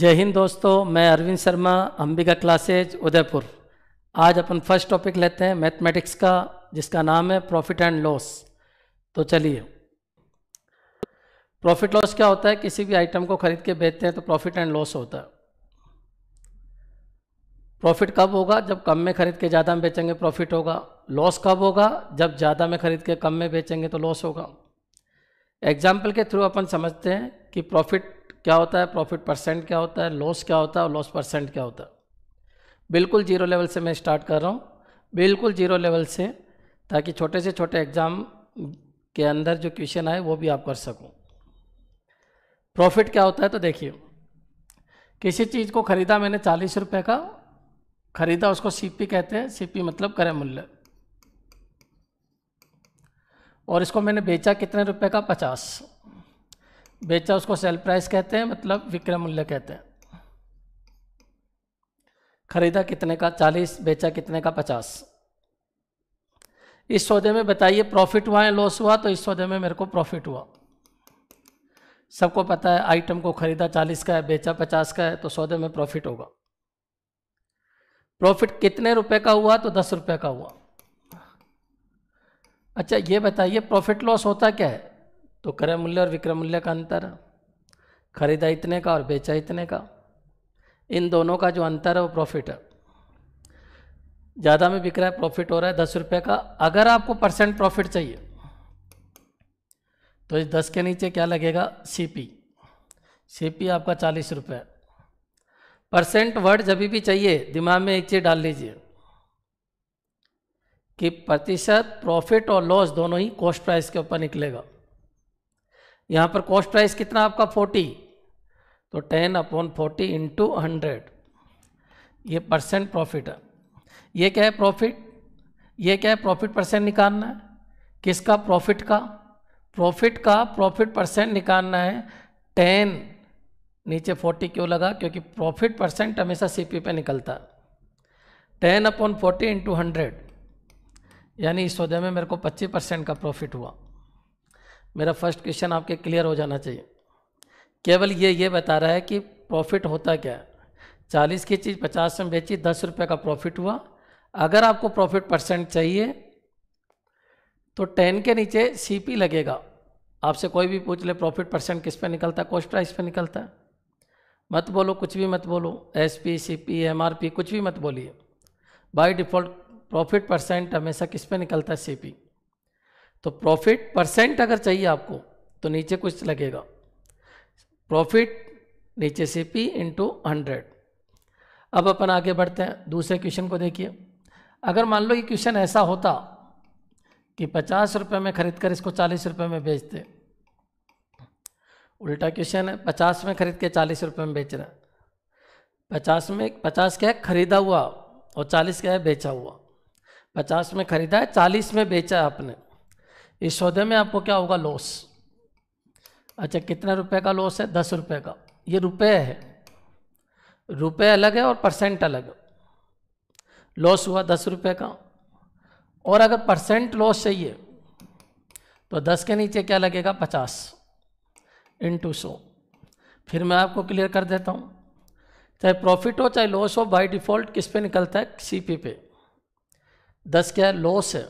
जय हिंद दोस्तों मैं अरविंद शर्मा अंबिका क्लासेज उदयपुर आज अपन फर्स्ट टॉपिक लेते हैं मैथमेटिक्स का जिसका नाम है प्रॉफिट एंड लॉस तो चलिए प्रॉफिट लॉस क्या होता है किसी भी आइटम को खरीद के बेचते हैं तो प्रॉफिट एंड लॉस होता है प्रॉफिट कब होगा जब कम में खरीद के ज़्यादा में बेचेंगे प्रॉफिट होगा लॉस कब होगा जब ज़्यादा में खरीद के कम में बेचेंगे तो लॉस होगा एग्जाम्पल के थ्रू अपन समझते हैं कि प्रॉफिट क्या होता है प्रॉफिट परसेंट क्या होता है लॉस क्या होता है और लॉस परसेंट क्या होता है बिल्कुल जीरो लेवल से मैं स्टार्ट कर रहा हूँ बिल्कुल जीरो लेवल से ताकि छोटे से छोटे एग्ज़ाम के अंदर जो क्वेश्चन आए वो भी आप कर सकूँ प्रॉफिट क्या होता है तो देखिए किसी चीज़ को ख़रीदा मैंने चालीस रुपये का ख़रीदा उसको सीपी कहते हैं सीपी मतलब करें मूल्य और इसको मैंने बेचा कितने रुपए का पचास बेचा उसको सेल प्राइस कहते हैं मतलब विक्रय मूल्य कहते हैं खरीदा कितने का चालीस बेचा कितने का पचास इस सौदे में बताइए प्रॉफिट हुआ है लॉस हुआ तो इस सौदे में मेरे को प्रॉफिट हुआ सबको पता है आइटम को खरीदा चालीस का है बेचा पचास का है तो सौदे में प्रॉफिट होगा प्रॉफिट कितने रुपए का हुआ तो दस रुपए का हुआ अच्छा ये बताइए प्रॉफिट लॉस होता क्या है तो क्रय मूल्य और विक्रय मूल्य का अंतर खरीदा इतने का और बेचा इतने का इन दोनों का जो अंतर है वो प्रॉफिट है ज़्यादा में बिक रहा है प्रॉफिट हो रहा है दस रुपये का अगर आपको परसेंट प्रॉफिट चाहिए तो इस दस के नीचे क्या लगेगा सीपी सीपी आपका चालीस रुपये परसेंट वर्ड जब भी चाहिए दिमाग में एक चीज़ डाल लीजिए कि प्रतिशत प्रॉफिट और लॉस दोनों ही कॉस्ट प्राइस के ऊपर निकलेगा यहाँ पर कॉस्ट प्राइस कितना आपका फोर्टी तो ten upon forty into hundred ये परसेंट प्रॉफिट है ये क्या है प्रॉफिट ये क्या है प्रॉफिट परसेंट निकालना है किसका प्रॉफिट का प्रॉफिट का प्रॉफिट परसेंट निकालना है टेन नीचे फोर्टी क्यों लगा क्योंकि प्रॉफिट परसेंट हमेशा सी पी पे निकलता ten upon forty into hundred यानी इस सौदे में मेरे को पच्चीस परसेंट का प्रॉफिट हुआ मेरा फर्स्ट क्वेश्चन आपके क्लियर हो जाना चाहिए केवल ये ये बता रहा है कि प्रॉफिट होता क्या है चालीस की चीज़ पचास में बेची दस रुपये का प्रॉफिट हुआ अगर आपको प्रॉफिट परसेंट चाहिए तो टेन के नीचे सीपी लगेगा आपसे कोई भी पूछ ले प्रॉफिट परसेंट किस पे निकलता है कॉस्ट प्राइस पे निकलता है मत बोलो कुछ भी मत बोलो S P C P M R P कुछ भी मत बोलिए बाई डिफ़ॉल्ट प्रॉफिट परसेंट हमेशा किस पे निकलता है सी पी तो प्रॉफिट परसेंट अगर चाहिए आपको तो नीचे कुछ लगेगा प्रॉफिट नीचे सी पी इंटू हंड्रेड अब अपन आगे बढ़ते हैं दूसरे क्वेश्चन को देखिए अगर मान लो ये क्वेश्चन ऐसा होता कि पचास रुपये में खरीद कर इसको चालीस रुपये में बेचते उल्टा क्वेश्चन है पचास में खरीद के चालीस रुपये में बेच रहे हैं पचास में पचास क्या है खरीदा हुआ और चालीस क्या है बेचा हुआ पचास में खरीदा है चालीस में बेचा है आपने इस सौदे में आपको क्या होगा लॉस अच्छा कितने रुपए का लॉस है दस रुपए का ये रुपए है रुपए अलग है और परसेंट अलग है लॉस हुआ दस रुपये का और अगर परसेंट लॉस चाहिए तो दस के नीचे क्या लगेगा पचास इंटू सौ फिर मैं आपको क्लियर कर देता हूँ चाहे प्रॉफिट हो चाहे लॉस हो बाय डिफ़ॉल्ट किस पे निकलता है सीपी पे दस क्या है लॉस है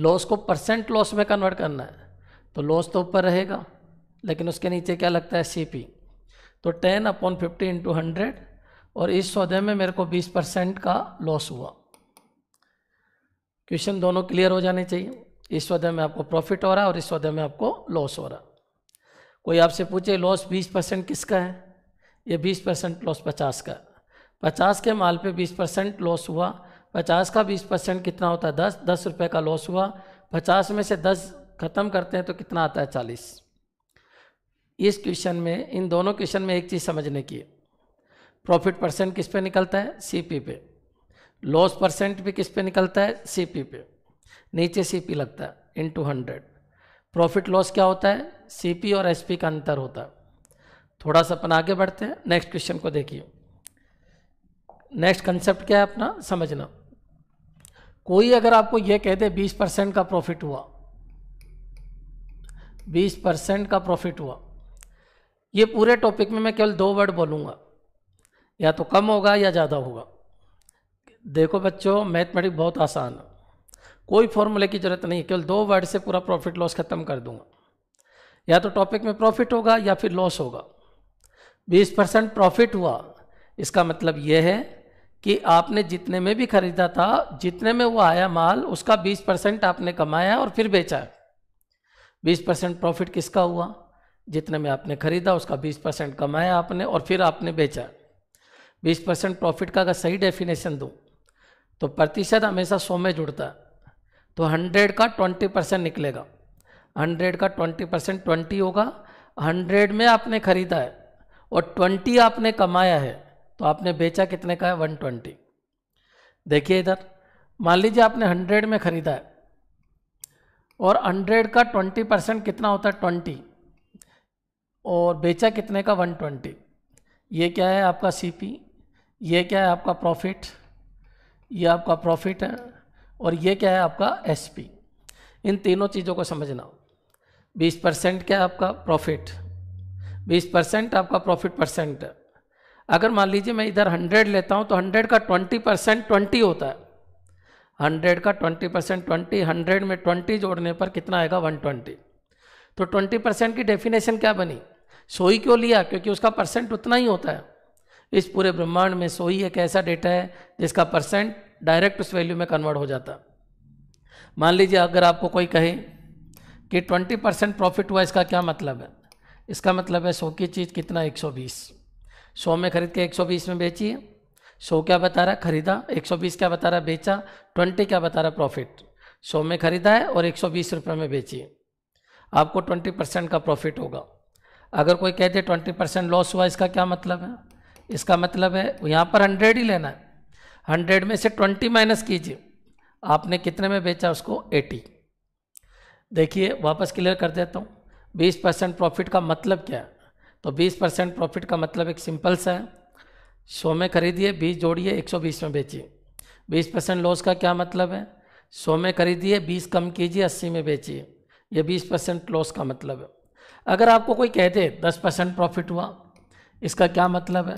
लॉस को परसेंट लॉस में कन्वर्ट करना है तो लॉस तो ऊपर रहेगा लेकिन उसके नीचे क्या लगता है सी तो ten upon fifty into hundred और इस सौदे में मेरे को बीस परसेंट का लॉस हुआ क्वेश्चन दोनों क्लियर हो जाने चाहिए इस सौदे में आपको प्रॉफिट हो रहा है और इस सौदे में आपको लॉस हो रहा कोई आपसे पूछे लॉस बीस परसेंट किसका है ये बीस परसेंट लॉस पचास का पचास के माल पर बीस परसेंट लॉस हुआ पचास का बीस परसेंट कितना होता है दस दस रुपये का लॉस हुआ पचास में से दस खत्म करते हैं तो कितना आता है चालीस इस क्वेश्चन में इन दोनों क्वेश्चन में एक चीज़ समझने की है प्रॉफिट परसेंट किस पे निकलता है सीपी पे लॉस परसेंट भी किस पे निकलता है सीपी पे नीचे सीपी लगता है इन टू हंड्रेड प्रॉफिट लॉस क्या होता है सीपी और एसपी का अंतर होता है थोड़ा सा अपन आगे बढ़ते हैं नेक्स्ट क्वेश्चन को देखिए नेक्स्ट कंसेप्ट क्या है अपना समझना कोई अगर आपको ये कह दे बीस परसेंट का प्रॉफिट हुआ बीस परसेंट का प्रॉफिट हुआ ये पूरे टॉपिक में मैं केवल दो वर्ड बोलूँगा या तो कम होगा या ज़्यादा होगा देखो बच्चों मैथमेटिक बहुत आसान है कोई फॉर्मूले की ज़रूरत नहीं है केवल दो वर्ड से पूरा प्रॉफिट लॉस ख़त्म कर दूंगा या तो टॉपिक में प्रॉफिट होगा या फिर लॉस होगा बीस परसेंट प्रॉफिट हुआ इसका मतलब यह है कि आपने जितने में भी खरीदा था जितने में वो आया माल उसका 20 परसेंट आपने कमाया और फिर बेचा 20 परसेंट प्रॉफिट किसका हुआ जितने में आपने खरीदा उसका 20 परसेंट कमाया आपने और फिर आपने बेचा 20 परसेंट प्रॉफिट का अगर सही डेफिनेशन दूँ तो प्रतिशत हमेशा सौ में जुड़ता है तो हंड्रेड का ट्वेंटी परसेंट निकलेगा हंड्रेड का ट्वेंटी परसेंट ट्वेंटी होगा हंड्रेड में आपने खरीदा है और ट्वेंटी आपने कमाया है तो आपने बेचा कितने का है वन ट्वेंटी देखिए इधर मान लीजिए आपने हंड्रेड में ख़रीदा है और हंड्रेड का ट्वेंटी परसेंट कितना होता है ट्वेंटी और बेचा कितने का वन ट्वेंटी ये क्या है आपका सीपी ये क्या है आपका प्रॉफिट ये आपका प्रॉफिट है और ये क्या है आपका एसपी इन तीनों चीज़ों को समझना बीस परसेंट क्या है आपका प्रॉफिट बीस परसेंट आपका प्रॉफिट परसेंट है अगर मान लीजिए मैं इधर हंड्रेड लेता हूँ तो हंड्रेड का ट्वेंटी परसेंट ट्वेंटी होता है हंड्रेड का ट्वेंटी परसेंट ट्वेंटी हंड्रेड में ट्वेंटी जोड़ने पर कितना आएगा वन ट्वेंटी तो ट्वेंटी परसेंट की डेफिनेशन क्या बनी सोई क्यों लिया क्योंकि उसका परसेंट उतना ही होता है इस पूरे ब्रह्मांड में सोई एक ऐसा डेटा है जिसका परसेंट डायरेक्ट उस वैल्यू में कन्वर्ट हो जाता है मान लीजिए अगर आपको कोई कहे कि ट्वेंटी परसेंट प्रॉफिट हुआ इसका क्या मतलब है इसका मतलब है सो की चीज़ कितना एक सौ बीस सौ में खरीद के एक सौ बीस में बेची है सौ क्या बता रहा है खरीदा एक सौ बीस क्या बता रहा है बेचा ट्वेंटी क्या बता रहा है प्रॉफिट सौ में खरीदा है और एक सौ बीस रुपये में बेची है आपको ट्वेंटी परसेंट का प्रॉफिट होगा अगर कोई कह दे ट्वेंटी परसेंट लॉस हुआ इसका क्या मतलब है इसका मतलब है यहाँ पर हंड्रेड ही लेना है हंड्रेड में से ट्वेंटी माइनस कीजिए आपने कितने में बेचा उसको एटी देखिए वापस क्लियर कर देता हूँ बीस परसेंट प्रॉफिट का मतलब क्या है तो 20 परसेंट प्रॉफिट का मतलब एक सिंपल सा है सौ में खरीदिए बीस जोड़िए एक सौ बीस में बेचिए बीस परसेंट लॉस का क्या मतलब है सौ में खरीदिए बीस कम कीजिए अस्सी में बेचिए यह बीस परसेंट लॉस का मतलब है अगर आपको कोई कह दे दस परसेंट प्रॉफिट हुआ इसका क्या मतलब है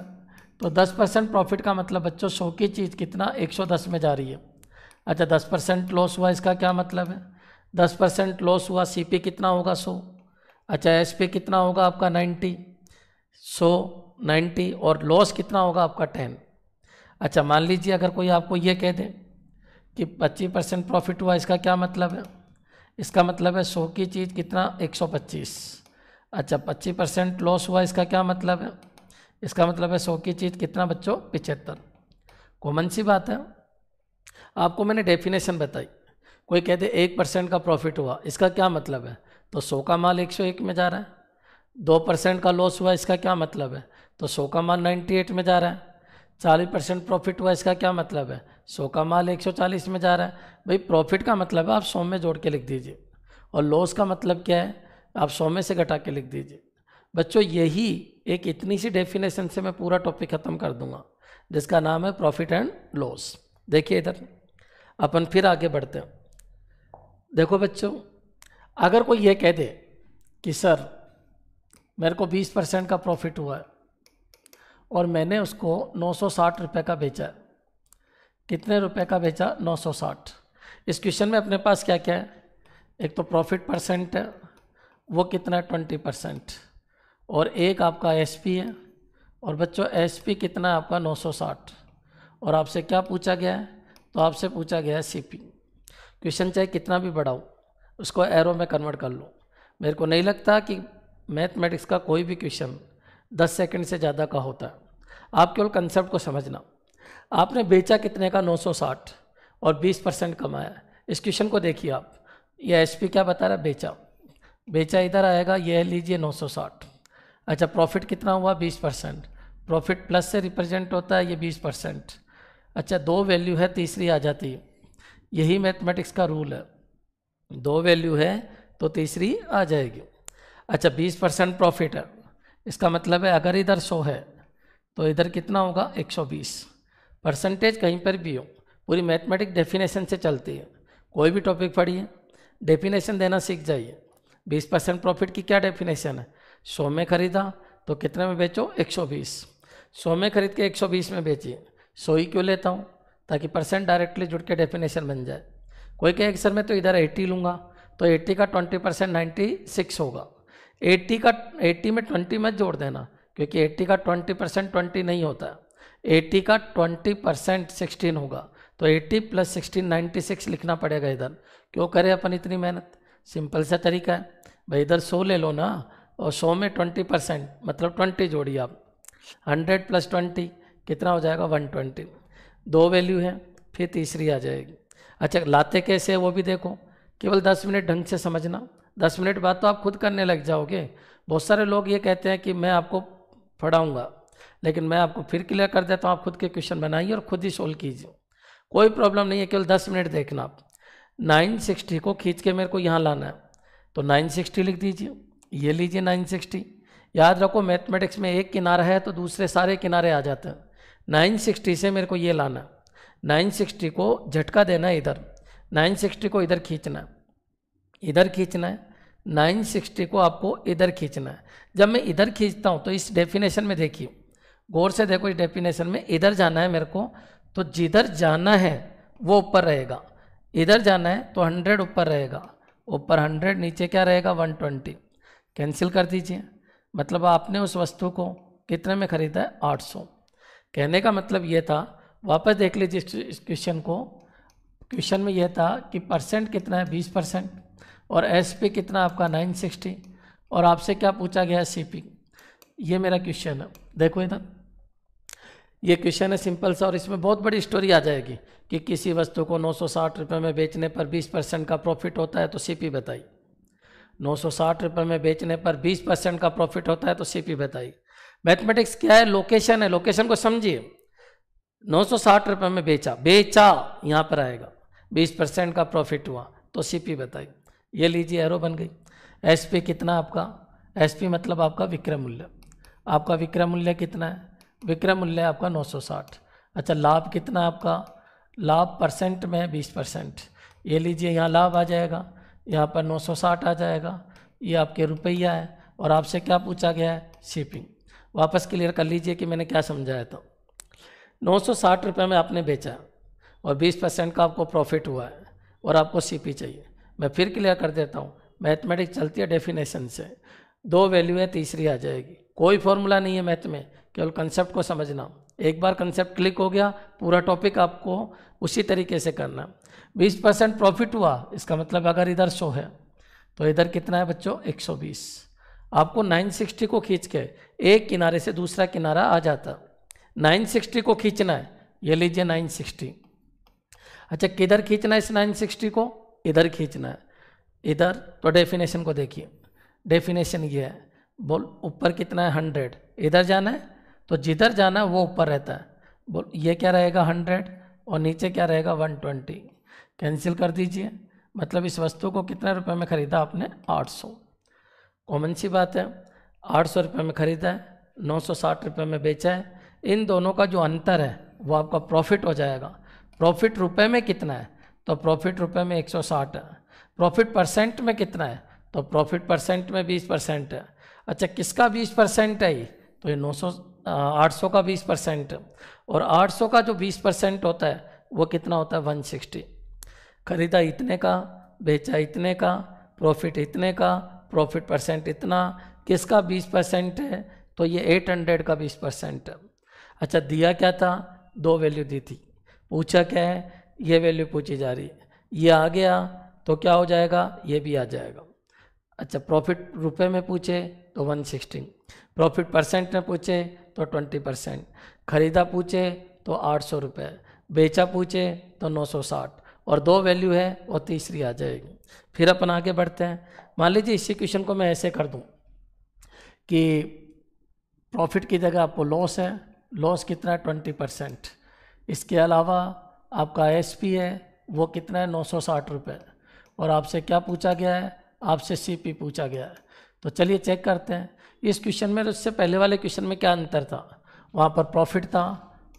तो दस परसेंट प्रॉफिट का मतलब बच्चों सौ की चीज़ कितना एक सौ दस में जा रही है अच्छा दस परसेंट लॉस हुआ इसका क्या मतलब है दस परसेंट लॉस हुआ सी पी कितना होगा सौ अच्छा एस पी कितना होगा आपका नाइन्टी सो नाइन्टी और लॉस कितना होगा आपका टेन अच्छा मान लीजिए अगर कोई आपको ये कह दे कि पच्चीस परसेंट प्रॉफिट हुआ इसका क्या मतलब है इसका मतलब है सौ की चीज़ कितना एक सौ पच्चीस अच्छा पच्चीस परसेंट लॉस हुआ इसका क्या मतलब है इसका मतलब है सौ की चीज़ कितना बच्चों पिछहत्तर कॉमन सी बात है आपको मैंने डेफिनेशन बताई कोई कह दे एक परसेंट का प्रॉफिट हुआ इसका क्या मतलब है तो सौ का माल एक सौ एक में जा रहा है दो परसेंट का लॉस हुआ इसका क्या मतलब है तो सो का माल नाइन्टी एट में जा रहा है चालीस परसेंट प्रॉफिट हुआ इसका क्या मतलब है सो का माल एक सौ चालीस में जा रहा है भाई प्रॉफिट का मतलब है आप सौ में जोड़ के लिख दीजिए और लॉस का मतलब क्या है आप सौ में से घटा के लिख दीजिए बच्चों यही एक इतनी सी डेफिनेशन से मैं पूरा टॉपिक ख़त्म कर दूंगा जिसका नाम है प्रॉफिट एंड लॉस देखिए इधर अपन फिर आगे बढ़ते हैं देखो बच्चों अगर कोई ये कह दे कि सर मेरे को 20 परसेंट का प्रॉफिट हुआ है और मैंने उसको 960 रुपए का बेचा है कितने रुपए का बेचा 960 इस क्वेश्चन में अपने पास क्या क्या है एक तो प्रॉफिट परसेंट है वो कितना है ट्वेंटी परसेंट और एक आपका एस है और बच्चों एस कितना है आपका 960 और आपसे क्या पूछा गया है तो आपसे पूछा गया है सी क्वेश्चन चाहे कितना भी बढ़ाओ उसको एरो में कन्वर्ट कर लो मेरे को नहीं लगता कि मैथमेटिक्स का कोई भी क्वेश्चन दस सेकंड से ज़्यादा का होता है आप केवल कंसेप्ट को समझना आपने बेचा कितने का 960 और 20 परसेंट कमाया इस क्वेश्चन को देखिए आप ये पी क्या बता रहा है बेचा बेचा इधर आएगा यह लीजिए 960 अच्छा प्रॉफिट कितना हुआ 20 परसेंट प्रॉफिट प्लस से रिप्रेजेंट होता है ये बीस परसेंट अच्छा दो वैल्यू है तीसरी आ जाती है यही मैथमेटिक्स का रूल है दो वैल्यू है तो तीसरी आ जाएगी अच्छा बीस परसेंट प्रॉफिट है इसका मतलब है अगर इधर 100 है तो इधर कितना होगा एक सौ बीस परसेंटेज कहीं पर भी हो पूरी मैथमेटिक डेफिनेशन से चलती है कोई भी टॉपिक पढ़िए डेफिनेशन देना सीख जाइए बीस परसेंट प्रॉफिट की क्या डेफिनेशन है सौ में खरीदा तो कितने में बेचो एक सौ बीस सौ में खरीद के एक सौ बीस में बेचिए सौ ही क्यों लेता हूँ ताकि परसेंट डायरेक्टली जुड़ के डेफिनेशन बन जाए कोई कहे सर मैं तो इधर 80 लूँगा तो एट्टी का ट्वेंटी परसेंट नाइन्टी सिक्स होगा 80 का 80 में 20 मत जोड़ देना क्योंकि 80 का 20 परसेंट ट्वेंटी नहीं होता 80 का 20 परसेंट सिक्सटीन होगा तो 80 प्लस सिक्सटीन नाइन्टी सिक्स लिखना पड़ेगा इधर क्यों करें अपन इतनी मेहनत सिंपल सा तरीका है भाई इधर 100 ले लो ना और 100 में ट्वेंटी परसेंट मतलब ट्वेंटी जोड़िए आप हंड्रेड प्लस ट्वेंटी कितना हो जाएगा वन ट्वेंटी दो वैल्यू है फिर तीसरी आ जाएगी अच्छा लाते कैसे वो भी देखो केवल दस मिनट ढंग से समझना दस मिनट बाद तो आप खुद करने लग जाओगे बहुत सारे लोग ये कहते हैं कि मैं आपको पढ़ाऊँगा लेकिन मैं आपको फिर क्लियर कर देता हूँ आप खुद के क्वेश्चन बनाइए और खुद ही सोल्व कीजिए कोई प्रॉब्लम नहीं है केवल दस मिनट देखना आप नाइन सिक्सटी को खींच के मेरे को यहाँ लाना है तो नाइन सिक्सटी लिख दीजिए ये लीजिए नाइन सिक्सटी याद रखो मैथमेटिक्स में एक किनारा है तो दूसरे सारे किनारे आ जाते हैं नाइन सिक्सटी से मेरे को ये लाना है नाइन सिक्सटी को झटका देना है इधर नाइन सिक्सटी को इधर खींचना है इधर खींचना है 960 को आपको इधर खींचना है जब मैं इधर खींचता हूँ तो इस डेफिनेशन में देखिए गौर से देखो इस डेफिनेशन में इधर जाना है मेरे को तो जिधर जाना है वो ऊपर रहेगा इधर जाना है तो 100 ऊपर रहेगा ऊपर 100 नीचे क्या रहेगा 120 कैंसिल कर दीजिए मतलब आपने उस वस्तु को कितने में ख़रीदा है सौ कहने का मतलब ये था वापस देख लीजिए इस क्वेश्चन को क्वेश्चन में यह था कि परसेंट कितना है 20 परसेंट और एस पी कितना आपका 960 और आपसे क्या पूछा गया है सी पी ये मेरा क्वेश्चन है देखो इधर ये क्वेश्चन है सिंपल सा और इसमें बहुत बड़ी स्टोरी आ जाएगी कि किसी वस्तु को नौ सौ रुपये में बेचने पर बीस परसेंट का प्रॉफिट होता है तो सी पी बताई नौ सौ रुपये में बेचने पर बीस परसेंट का प्रॉफिट होता है तो सी पी बताई मैथमेटिक्स क्या है लोकेशन है लोकेशन को समझिए नौ सौ साठ रुपये में बेचा बेचा यहाँ पर आएगा बीस परसेंट का प्रॉफिट हुआ तो सी पी बताई ये लीजिए एरो बन गई एस पी कितना आपका एस पी मतलब आपका विक्रय मूल्य आपका विक्रय मूल्य कितना है विक्रय मूल्य आपका 960 अच्छा लाभ कितना आपका लाभ परसेंट में 20 परसेंट ये लीजिए यहाँ लाभ आ जाएगा यहाँ पर 960 आ जाएगा ये आपके रुपया है और आपसे क्या पूछा गया है शिपिंग वापस क्लियर कर लीजिए कि मैंने क्या समझाया था नौ सौ में आपने बेचा और बीस परसेंट का आपको प्रॉफिट हुआ है और आपको सी चाहिए मैं फिर क्लियर कर देता हूँ मैथमेटिक्स चलती है डेफिनेशन से दो वैल्यू है तीसरी आ जाएगी कोई फॉर्मूला नहीं है मैथ में केवल कंसेप्ट को समझना एक बार कंसेप्ट क्लिक हो गया पूरा टॉपिक आपको उसी तरीके से करना बीस परसेंट प्रॉफिट हुआ इसका मतलब अगर इधर सो है तो इधर कितना है बच्चों एक सौ बीस आपको नाइन सिक्सटी को खींच के एक किनारे से दूसरा किनारा आ जाता नाइन सिक्सटी को खींचना है ये लीजिए नाइन सिक्सटी अच्छा किधर खींचना है इस नाइन सिक्सटी को इधर खींचना है इधर तो डेफिनेशन को देखिए डेफिनेशन ये है बोल ऊपर कितना है हंड्रेड इधर जाना है तो जिधर जाना है वो ऊपर रहता है बोल ये क्या रहेगा हंड्रेड और नीचे क्या रहेगा वन ट्वेंटी कैंसिल कर दीजिए मतलब इस वस्तु को कितने रुपए में ख़रीदा आपने आठ सौ कॉमन सी बात है आठ सौ रुपये में ख़रीदा है नौ सौ साठ रुपये में बेचा है इन दोनों का जो अंतर है वो आपका प्रॉफिट हो जाएगा प्रॉफिट रुपए में कितना है तो प्रॉफिट रुपए में 160 प्रॉफिट परसेंट में कितना है तो प्रॉफिट परसेंट में 20 परसेंट है अच्छा किसका 20 परसेंट है ये तो ये 900 800 का 20 परसेंट और 800 का जो 20 परसेंट होता है वो कितना होता है 160 खरीदा इतने का बेचा इतने का प्रॉफिट इतने का प्रॉफिट परसेंट इतना किसका 20 परसेंट है तो ये 800 का 20 परसेंट अच्छा दिया क्या था दो वैल्यू दी थी पूछा क्या है ये वैल्यू पूछी जा रही है ये आ गया तो क्या हो जाएगा ये भी आ जाएगा अच्छा प्रॉफिट रुपए में पूछे तो वन सिक्सटीन प्रॉफिट परसेंट में पूछे तो ट्वेंटी परसेंट खरीदा पूछे तो आठ सौ रुपये बेचा पूछे तो नौ सौ साठ और दो वैल्यू है वो तीसरी आ जाएगी फिर अपन आगे बढ़ते हैं मान लीजिए इसी क्वेश्चन को मैं ऐसे कर दूँ कि प्रॉफिट की जगह आपको लॉस है लॉस कितना है ट्वेंटी परसेंट इसके अलावा आपका एस है वो कितना है नौ सौ साठ रुपये और आपसे क्या पूछा गया है आपसे सी पूछा गया है तो चलिए चेक करते हैं इस क्वेश्चन में उससे पहले वाले क्वेश्चन में क्या अंतर था वहाँ पर प्रॉफिट था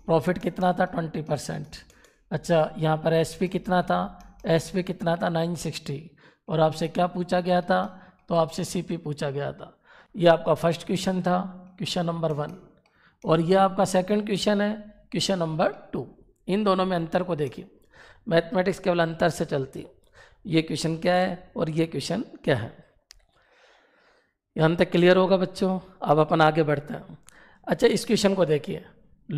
प्रॉफिट कितना था ट्वेंटी परसेंट अच्छा यहाँ पर एस कितना था एस कितना था नाइन सिक्सटी और आपसे क्या पूछा गया था तो आपसे सी पूछा गया था ये आपका फर्स्ट क्वेश्चन था क्वेश्चन नंबर वन और यह आपका सेकंड क्वेश्चन है क्वेश्चन नंबर टू इन दोनों में अंतर को देखिए मैथमेटिक्स केवल अंतर से चलती ये क्वेश्चन क्या है और ये क्वेश्चन क्या है यहाँ तक क्लियर होगा बच्चों अब अपन आगे बढ़ते हैं अच्छा इस क्वेश्चन को देखिए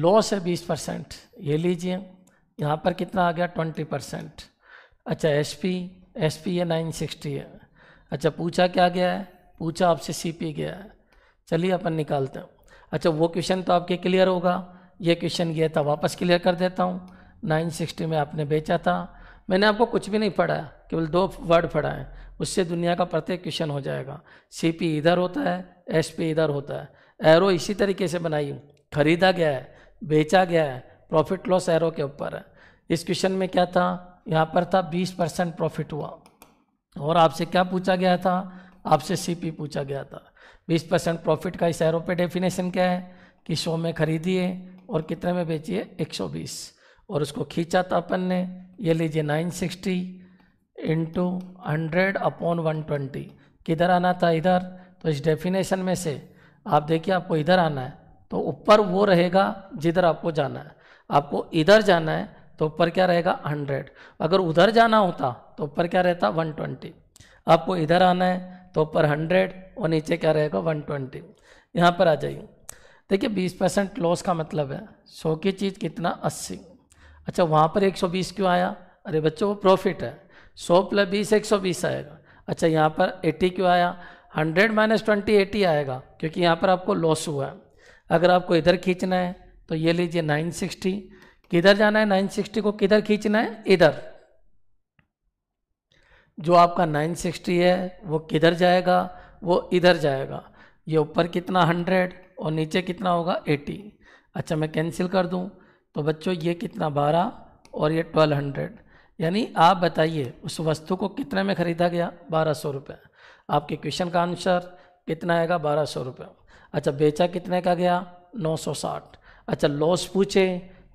लॉस है बीस परसेंट ये लीजिए यहाँ पर कितना आ गया ट्वेंटी परसेंट अच्छा एस पी एस पी है नाइन सिक्सटी है अच्छा पूछा क्या गया है पूछा आपसे सी पी गया है चलिए अपन निकालते हैं अच्छा वो क्वेश्चन तो आपके क्लियर होगा ये क्वेश्चन गया था वापस क्लियर कर देता हूँ 960 में आपने बेचा था मैंने आपको कुछ भी नहीं पढ़ा केवल दो वर्ड पढ़ा है उससे दुनिया का प्रत्येक क्वेश्चन हो जाएगा सी पी इधर होता है एस पी इधर होता है एरो इसी तरीके से बनाई हूँ खरीदा गया है बेचा गया है प्रॉफिट लॉस एरो के ऊपर है इस क्वेश्चन में क्या था यहाँ पर था 20 परसेंट प्रॉफिट हुआ और आपसे क्या पूछा गया था आपसे सी पूछा गया था 20 परसेंट प्रॉफिट का इस एरो पे डेफिनेशन क्या है कि शो में खरीदिए और कितने में बेची है 120 और उसको खींचा था तो अपन ने ये लीजिए 960 sixty into hundred upon one twenty किधर आना था इधर तो इस डेफिनेशन में से आप देखिए आपको इधर आना है तो ऊपर वो रहेगा जिधर आपको जाना है आपको इधर जाना है तो ऊपर क्या रहेगा 100 अगर उधर जाना होता तो ऊपर क्या रहता 120 आपको इधर आना है तो ऊपर 100 और नीचे क्या रहेगा 120 यहाँ पर आ जाइए देखिए 20 परसेंट लॉस का मतलब है सौ की चीज़ कितना अस्सी अच्छा वहाँ पर 120 क्यों आया अरे बच्चों वो प्रॉफिट है सौ प्लस बीस एक सौ बीस आएगा अच्छा यहाँ पर एट्टी क्यों आया हंड्रेड माइनस ट्वेंटी एटी आएगा क्योंकि यहाँ पर आपको लॉस हुआ है अगर आपको इधर खींचना है तो ये लीजिए नाइन सिक्सटी किधर जाना है नाइन सिक्सटी को किधर खींचना है इधर जो आपका नाइन सिक्सटी है वो किधर जाएगा वो इधर जाएगा ये ऊपर कितना हंड्रेड और नीचे कितना होगा 80 अच्छा मैं कैंसिल कर दूं तो बच्चों ये कितना 12 और ये 1200 यानी आप बताइए उस वस्तु को कितने में ख़रीदा गया बारह सौ रुपये आपके क्वेश्चन का आंसर कितना आएगा बारह सौ रुपये अच्छा बेचा कितने का गया 960 अच्छा लॉस पूछे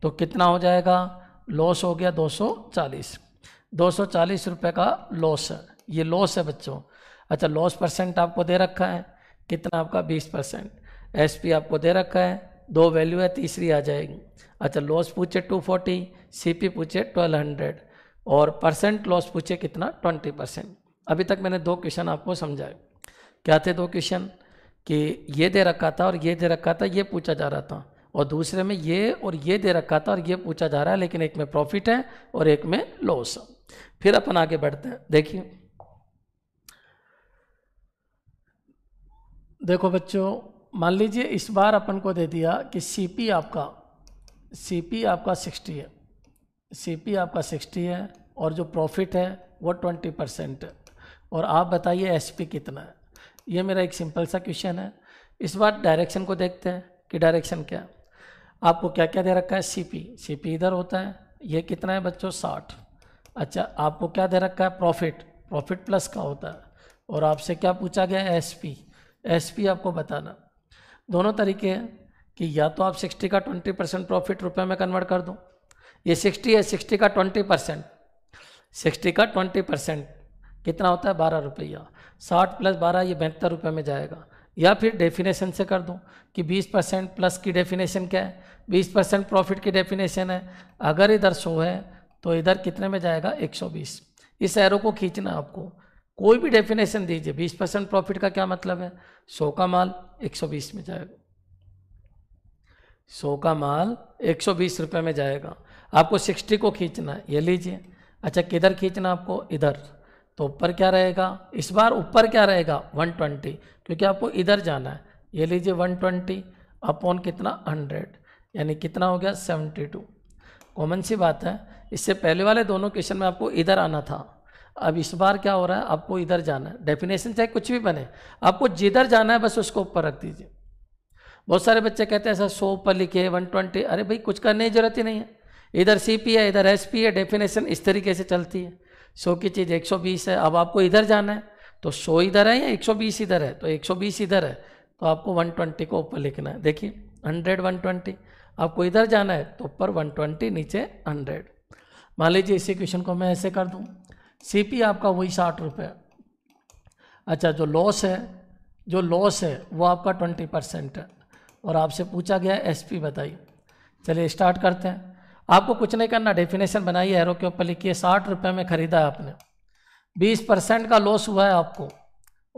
तो कितना हो जाएगा लॉस हो गया 240 240 रुपए का लॉस है ये लॉस है बच्चों अच्छा लॉस परसेंट आपको दे रखा है कितना आपका 20 परसेंट एस आपको दे रखा है दो वैल्यू है तीसरी आ जाएगी अच्छा लॉस पूछे 240 पी पूछे 1200 और परसेंट लॉस पूछे कितना 20 परसेंट अभी तक मैंने दो क्वेश्चन आपको समझाए क्या थे दो क्वेश्चन कि ये दे रखा था और ये दे रखा था ये पूछा जा रहा था और दूसरे में ये और ये दे रखा था और ये पूछा जा रहा है लेकिन एक में प्रॉफिट है और एक में लॉस फिर अपन आगे बढ़ते हैं देखिए देखो बच्चों मान लीजिए इस बार अपन को दे दिया कि सीपी आपका सीपी आपका 60 है सीपी आपका 60 है और जो प्रॉफिट है वो 20 परसेंट है और आप बताइए एसपी कितना है ये मेरा एक सिंपल सा क्वेश्चन है इस बार डायरेक्शन को देखते हैं कि डायरेक्शन क्या है आपको क्या क्या दे रखा है सीपी सीपी इधर होता है ये कितना है बच्चों साठ अच्छा आपको क्या दे रखा है प्रॉफिट प्रॉफिट प्लस का होता है और आपसे क्या पूछा गया है एस पी आपको बताना दोनों तरीके हैं कि या तो आप 60 का 20 परसेंट प्रॉफिट रुपए में कन्वर्ट कर दो ये 60 है 60 का 20 परसेंट सिक्सटी का 20 परसेंट कितना होता है बारह रुपया साठ प्लस बारह ये बहत्तर रुपये में जाएगा या फिर डेफिनेशन से कर दूँ कि 20 परसेंट प्लस की डेफिनेशन क्या है 20 परसेंट प्रॉफिट की डेफिनेशन है अगर इधर सौ है तो इधर कितने में जाएगा 120 इस एरो को खींचना आपको कोई भी डेफिनेशन दीजिए 20 परसेंट प्रॉफिट का क्या मतलब है सौ का माल 120 में जाएगा सौ का माल 120 रुपए में जाएगा आपको 60 को खींचना है ये लीजिए अच्छा किधर खींचना आपको इधर तो ऊपर क्या रहेगा इस बार ऊपर क्या रहेगा 120 क्योंकि आपको इधर जाना है ये लीजिए 120 अपॉन कितना 100 यानी कितना हो गया 72 कॉमन सी बात है इससे पहले वाले दोनों क्वेश्चन में आपको इधर आना था अब इस बार क्या हो रहा है आपको इधर जाना है डेफिनेशन चाहे कुछ भी बने आपको जिधर जाना है बस उसको ऊपर रख दीजिए बहुत सारे बच्चे कहते हैं सर सौ ऊपर लिखे वन ट्वेंटी अरे भाई कुछ करने की जरूरत ही नहीं है इधर सी पी है इधर एस पी है डेफिनेशन इस तरीके से चलती है सौ की चीज़ एक सौ बीस है अब आपको इधर जाना है तो सौ इधर है या एक सौ बीस इधर है तो एक सौ बीस इधर है तो आपको वन ट्वेंटी को ऊपर लिखना है देखिए हंड्रेड वन ट्वेंटी आपको इधर जाना है तो ऊपर वन ट्वेंटी नीचे हंड्रेड मान लीजिए इसी क्वेश्चन को मैं ऐसे कर दूँ सीपी आपका वही साठ रुपये अच्छा जो लॉस है जो लॉस है वो आपका ट्वेंटी परसेंट है और आपसे पूछा गया एस पी बताइए चलिए स्टार्ट करते हैं आपको कुछ नहीं करना डेफिनेशन बनाइए एरो के ऊपर लिखिए साठ रुपये में ख़रीदा है आपने बीस परसेंट का लॉस हुआ है आपको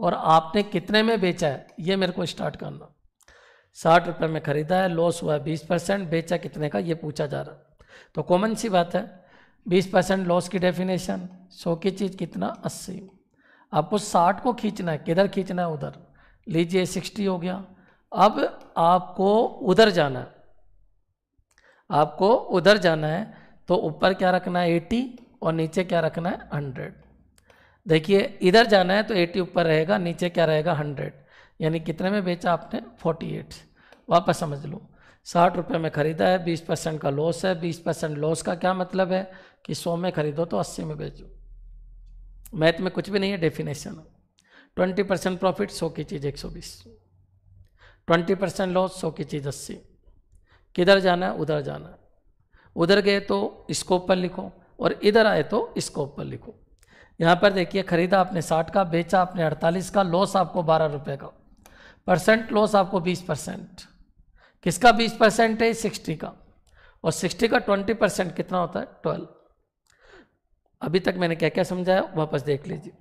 और आपने कितने में बेचा है ये मेरे को स्टार्ट करना साठ रुपये में ख़रीदा है लॉस हुआ है बीस परसेंट बेचा कितने का ये पूछा जा रहा है तो कॉमन सी बात है बीस परसेंट लॉस की डेफिनेशन सौ की चीज़ कितना अस्सी आपको साठ को खींचना है किधर खींचना है उधर लीजिए सिक्सटी हो गया अब आपको उधर जाना है आपको उधर जाना है तो ऊपर क्या रखना है एटी और नीचे क्या रखना है हंड्रेड देखिए इधर जाना है तो एटी ऊपर रहेगा नीचे क्या रहेगा हंड्रेड यानी कितने में बेचा आपने फोर्टी एट वापस समझ लो साठ रुपये में ख़रीदा है बीस परसेंट का लॉस है बीस परसेंट लॉस का क्या मतलब है कि सौ में खरीदो तो अस्सी में बेचो मैथ में कुछ भी नहीं है डेफिनेशन ट्वेंटी परसेंट प्रॉफिट सौ की चीज़ एक सौ बीस ट्वेंटी परसेंट लॉस सौ की चीज़ अस्सी किधर जाना है उधर जाना उधर गए तो स्कोप पर लिखो और इधर आए तो स्कोप पर लिखो यहाँ पर देखिए खरीदा आपने साठ का बेचा आपने अड़तालीस का लॉस आपको बारह रुपये का परसेंट लॉस आपको बीस परसेंट किसका बीस परसेंट है सिक्सटी का और सिक्सटी का ट्वेंटी परसेंट कितना होता है ट्वेल्व अभी तक मैंने क्या क्या समझाया वापस देख लीजिए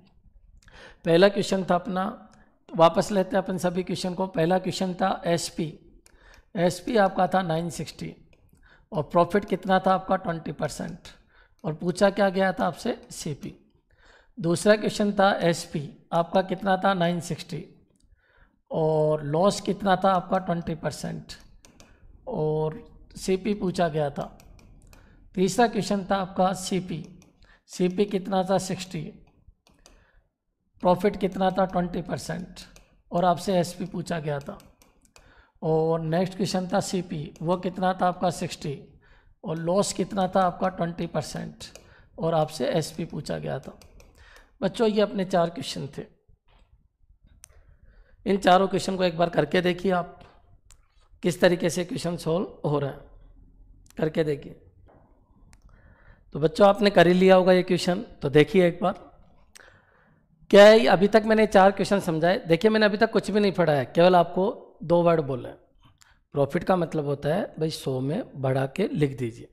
पहला क्वेश्चन था अपना तो वापस लेते हैं अपन सभी क्वेश्चन को पहला क्वेश्चन था एसपी एसपी आपका था 960 और प्रॉफिट कितना था आपका 20 परसेंट और पूछा क्या गया था आपसे सीपी दूसरा क्वेश्चन था एसपी आपका कितना था 960 और लॉस कितना था आपका 20 परसेंट और सीपी पूछा गया था तीसरा क्वेश्चन था आपका सीपी सीपी कितना था सिक्सटी प्रॉफिट कितना था ट्वेंटी परसेंट और आपसे एसपी पूछा गया था और नेक्स्ट क्वेश्चन था सीपी वो कितना था आपका सिक्सटी और लॉस कितना था आपका ट्वेंटी परसेंट और आपसे एसपी पूछा गया था बच्चों ये अपने चार क्वेश्चन थे इन चारों क्वेश्चन को एक बार करके देखिए आप किस तरीके से क्वेश्चन सॉल्व हो रहा है करके देखिए तो बच्चों आपने कर ही लिया होगा ये क्वेश्चन तो देखिए एक बार क्या है अभी तक मैंने चार क्वेश्चन समझाए देखिए मैंने अभी तक कुछ भी नहीं पढ़ा है केवल आपको दो वर्ड बोले प्रॉफिट का मतलब होता है भाई सौ में बढ़ा के लिख दीजिए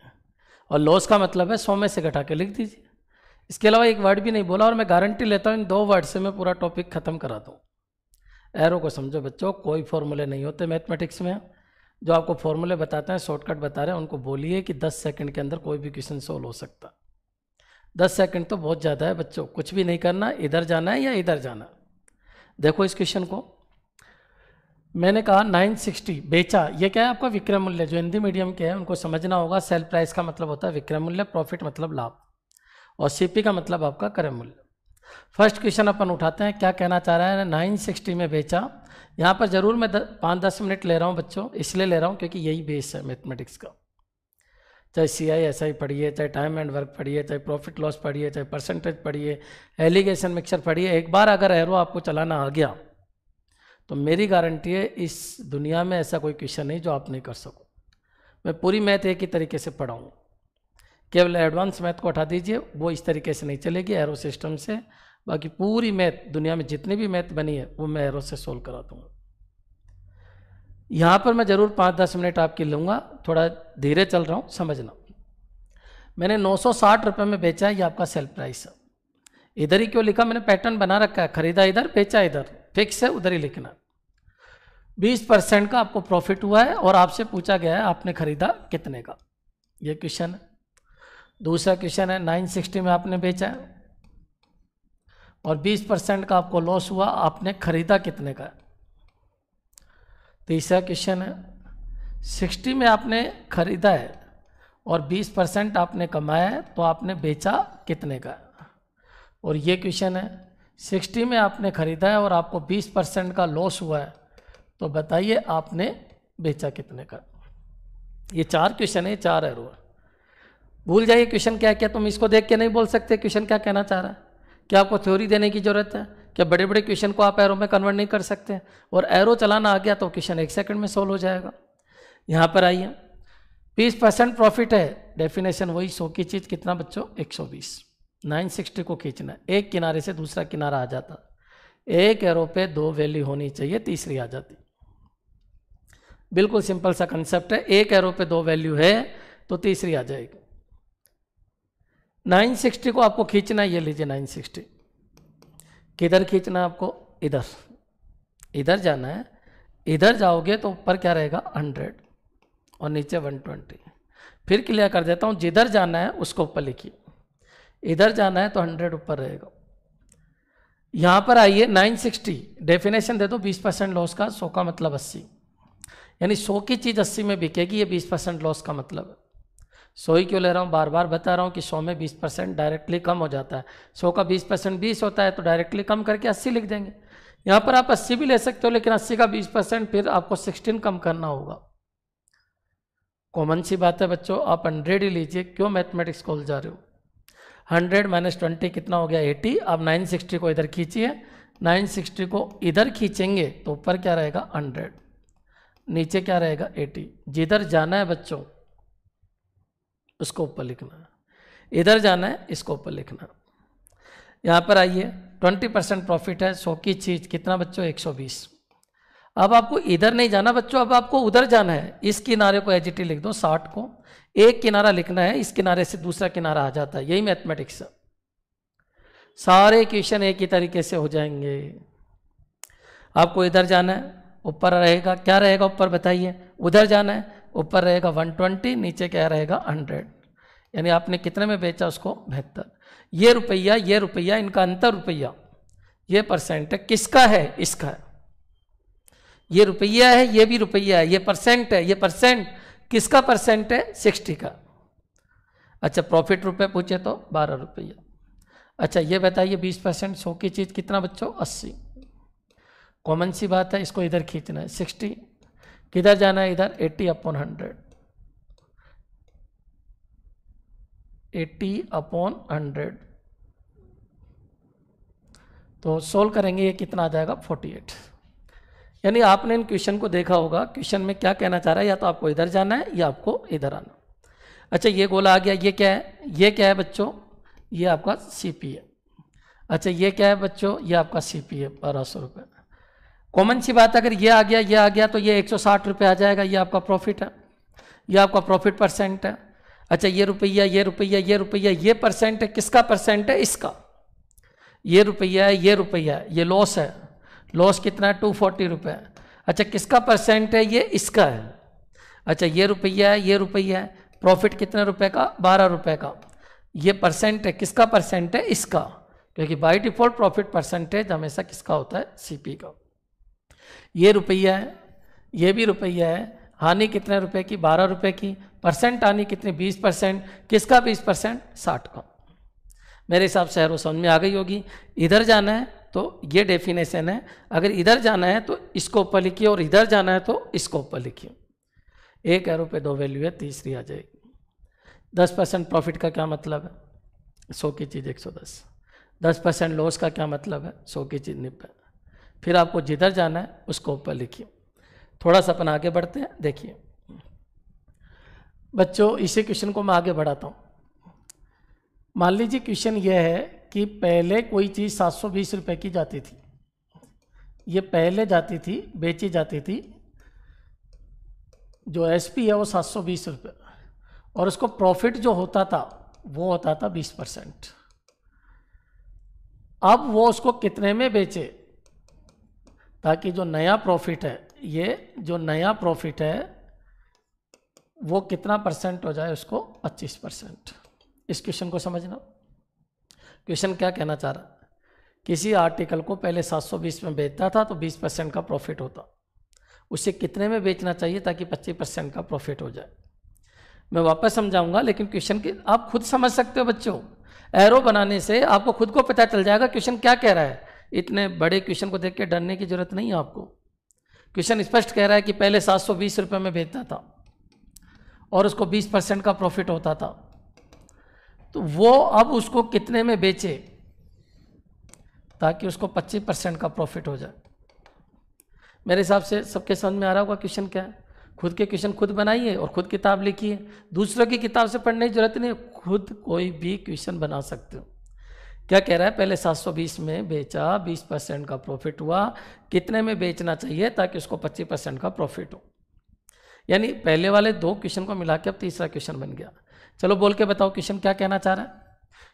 और लॉस का मतलब है सौ में से घटा के लिख दीजिए इसके अलावा एक वर्ड भी नहीं बोला और मैं गारंटी लेता हूँ इन दो वर्ड से मैं पूरा टॉपिक ख़त्म करा दूँ एरो को समझो बच्चों कोई फॉर्मूले नहीं होते मैथमेटिक्स में जो आपको फॉर्मूले बताते हैं शॉर्टकट बता रहे हैं उनको बोलिए कि 10 सेकंड के अंदर कोई भी क्वेश्चन सोल्व हो सकता 10 सेकंड तो बहुत ज़्यादा है बच्चों कुछ भी नहीं करना इधर जाना है या इधर जाना देखो इस क्वेश्चन को मैंने कहा 960 बेचा ये क्या है आपका विक्रय मूल्य जो हिंदी मीडियम के हैं उनको समझना होगा सेल प्राइस का मतलब होता है विक्रय मूल्य प्रॉफिट मतलब लाभ और सीपी का मतलब आपका क्रय मूल्य फर्स्ट क्वेश्चन अपन उठाते हैं क्या कहना चाह रहा है 960 में बेचा यहाँ पर ज़रूर मैं पाँच दस मिनट ले रहा हूँ बच्चों इसलिए ले रहा हूँ क्योंकि यही बेस है मैथमेटिक्स का चाहे सी आई एस आई पढ़िए चाहे टाइम एंड वर्क पढ़िए चाहे प्रॉफिट लॉस पढ़िए चाहे परसेंटेज पढ़िए एलिगेशन मिक्सर पढ़िए एक बार अगर एरो आपको चलाना आ गया तो मेरी गारंटी है इस दुनिया में ऐसा कोई क्वेश्चन नहीं जो आप नहीं कर सको मैं पूरी मैथ एक ही तरीके से पढ़ाऊँ केवल एडवांस मैथ को हटा दीजिए वो इस तरीके से नहीं चलेगी एरो सिस्टम से बाकी पूरी मैथ दुनिया में जितनी भी मैथ बनी है वो मैं एरो से सोल्व कराता हूँ यहाँ पर मैं ज़रूर पाँच दस मिनट आपकी लूँगा थोड़ा धीरे चल रहा हूँ समझना मैंने 960 रुपए में बेचा है ये आपका सेल प्राइस है इधर ही क्यों लिखा मैंने पैटर्न बना रखा है खरीदा इधर बेचा इधर फिक्स है उधर ही लिखना 20 परसेंट का आपको प्रॉफिट हुआ है और आपसे पूछा गया है आपने खरीदा कितने का ये क्वेश्चन है दूसरा क्वेश्चन है 960 में आपने बेचा है और 20 परसेंट का आपको लॉस हुआ आपने खरीदा कितने का तीसरा क्वेश्चन है सिक्सटी में आपने खरीदा है और 20 परसेंट आपने कमाया है तो आपने बेचा कितने का और ये क्वेश्चन है सिक्सटी में आपने खरीदा है और आपको बीस परसेंट का लॉस हुआ है तो बताइए आपने बेचा कितने का ये चार क्वेश्चन है चार है भूल जाइए क्वेश्चन क्या क्या तुम इसको देख के नहीं बोल सकते क्वेश्चन क्या कहना चाह रहा है क्या आपको थ्योरी देने की ज़रूरत है क्या बड़े बड़े क्वेश्चन को आप एरो में कन्वर्ट नहीं कर सकते और एरो चलाना आ गया तो क्वेश्चन एक सेकंड में सोल्व हो जाएगा यहाँ पर आइए बीस परसेंट प्रॉफिट है डेफिनेशन वही सौ की चीज़ कितना बच्चों एक सौ बीस नाइन सिक्सटी को खींचना एक किनारे से दूसरा किनारा आ जाता एक एरो पे दो वैल्यू होनी चाहिए तीसरी आ जाती बिल्कुल सिंपल सा कंसेप्ट है एक एरो पे दो वैल्यू है तो तीसरी आ जाएगी 960 को आपको खींचना है ये लीजिए 960 किधर खींचना आपको इधर इधर जाना है इधर जाओगे तो ऊपर क्या रहेगा 100 और नीचे 120 फिर क्लियर कर देता हूँ जिधर जाना है उसको ऊपर लिखिए इधर जाना है तो 100 ऊपर रहेगा यहाँ पर आइए 960 डेफिनेशन दे दो 20 परसेंट लॉस का सौ का मतलब 80 यानी सौ की चीज़ 80 में बिकेगी ये 20 परसेंट लॉस का मतलब है सौ ही क्यों ले रहा हूँ बार बार बता रहा हूँ कि सौ में बीस परसेंट डायरेक्टली कम हो जाता है सौ का बीस परसेंट बीस होता है तो डायरेक्टली कम करके अस्सी लिख देंगे यहाँ पर आप अस्सी भी ले सकते हो लेकिन अस्सी का बीस परसेंट फिर आपको सिक्सटीन कम करना होगा कॉमन सी बात है बच्चों आप हंड्रेड ही लीजिए क्यों मैथमेटिक्स कॉल जा रहे हो हंड्रेड माइनस ट्वेंटी कितना हो गया एटी आप नाइन सिक्सटी को इधर खींचिए नाइन सिक्सटी को इधर खींचेंगे तो ऊपर क्या रहेगा हंड्रेड नीचे क्या रहेगा एटी जिधर जाना है बच्चों उसको ऊपर लिखना इधर जाना है इसको ऊपर लिखना यहाँ पर आइए 20 परसेंट प्रॉफिट है सौ की चीज़ कितना बच्चों 120 अब आपको इधर नहीं जाना बच्चों अब आपको उधर जाना है इस किनारे को एजिटी लिख दो साठ को एक किनारा लिखना है इस किनारे से दूसरा किनारा आ जाता है यही मैथमेटिक्स सारे क्वेश्चन एक ही तरीके से हो जाएंगे आपको इधर जाना है ऊपर रहेगा क्या रहेगा ऊपर बताइए उधर जाना है ऊपर रहेगा वन ट्वेंटी नीचे क्या रहेगा हंड्रेड यानी आपने कितने में बेचा उसको बेहतर ये रुपया ये रुपया इनका अंतर रुपया ये परसेंट है किसका है इसका है ये रुपया है ये भी रुपया है ये परसेंट है ये परसेंट किसका परसेंट है सिक्सटी का अच्छा प्रॉफिट रुपये पूछे तो बारह रुपया अच्छा ये बताइए बीस परसेंट सौ की चीज़ कितना बच्चों अस्सी कॉमन सी बात है इसको इधर खींचना है सिक्सटी किधर जाना है इधर 80 upon hundred eighty upon hundred तो सोल्व करेंगे ये कितना आ जाएगा 48 यानी आपने इन क्वेश्चन को देखा होगा क्वेश्चन में क्या कहना चाह रहा है या तो आपको इधर जाना है या आपको इधर आना अच्छा ये गोला आ गया ये क्या है ये क्या है बच्चों ये आपका सी है अच्छा ये क्या है बच्चों ये आपका सी पी है बारह सौ रुपये कॉमन सी बात अगर ये आ गया ये आ गया तो ये एक सौ आ जाएगा ये आपका प्रॉफिट है ये आपका प्रॉफिट परसेंट है अच्छा ये रुपया ये रुपया ये रुपया ये परसेंट है किसका परसेंट है इसका ये रुपया है ये रुपया है ये लॉस है लॉस कितना है टू फोर्टी रुपये अच्छा किसका परसेंट है ये इसका है अच्छा ये रुपया है ये रुपया है प्रॉफिट कितने रुपए का बारह रुपए का ये परसेंट है किसका परसेंट है इसका क्योंकि बाई डिफॉल्ट प्रॉफिट परसेंटेज हमेशा किसका होता है सीपी का ये रुपया है ये भी रुपया है हानि कितने रुपए की बारह रुपए की परसेंट हानि कितनी बीस परसेंट किसका बीस परसेंट साठ का मेरे हिसाब से वो समझ में आ गई होगी इधर जाना है तो ये डेफिनेशन है अगर इधर जाना है तो इसको ऊपर लिखिए और इधर जाना है तो इसको ऊपर लिखिए एक है रुपये दो वैल्यू है तीसरी आ जाएगी दस परसेंट प्रॉफिट का क्या मतलब है सौ की चीज़ एक सौ दस दस परसेंट लॉस का क्या मतलब है सौ की चीज़ निब्बे फिर आपको जिधर जाना है उसको ऊपर लिखिए थोड़ा सा अपन आगे बढ़ते हैं देखिए बच्चों इसी क्वेश्चन को मैं आगे बढ़ाता हूँ मान लीजिए क्वेश्चन यह है कि पहले कोई चीज़ सात सौ बीस रुपये की जाती थी ये पहले जाती थी बेची जाती थी जो एस पी है वो सात सौ बीस रुपये और उसको प्रॉफिट जो होता था वो होता था बीस परसेंट अब वो उसको कितने में बेचे ताकि जो नया प्रॉफिट है ये जो नया प्रॉफिट है वो कितना परसेंट हो जाए उसको 25 परसेंट इस क्वेश्चन को समझना क्वेश्चन क्या कहना चाह रहा किसी आर्टिकल को पहले 720 में बेचता था तो 20 परसेंट का प्रॉफिट होता उसे कितने में बेचना चाहिए ताकि 25 परसेंट का प्रॉफिट हो जाए मैं वापस समझाऊंगा लेकिन क्वेश्चन के आप खुद समझ सकते हो बच्चों एरो बनाने से आपको खुद को पता चल जाएगा क्वेश्चन क्या कह रहा है इतने बड़े क्वेश्चन को देख के डरने की जरूरत नहीं है आपको क्वेश्चन स्पष्ट कह रहा है कि पहले सात सौ बीस रुपये में बेचता था और उसको बीस परसेंट का प्रॉफिट होता था तो वो अब उसको कितने में बेचे ताकि उसको पच्चीस परसेंट का प्रॉफिट हो जाए मेरे हिसाब से सबके समझ में आ रहा होगा क्वेश्चन क्या है खुद के क्वेश्चन खुद बनाइए और खुद किताब लिखिए दूसरों की किताब से पढ़ने की जरूरत नहीं खुद कोई भी क्वेश्चन बना सकते हो क्या कह रहा है पहले 720 में बेचा 20 परसेंट का प्रॉफिट हुआ कितने में बेचना चाहिए ताकि उसको 25 परसेंट का प्रॉफिट हो यानी पहले वाले दो क्वेश्चन को मिला के अब तीसरा क्वेश्चन बन गया चलो बोल के बताओ क्वेश्चन क्या कहना चाह रहा है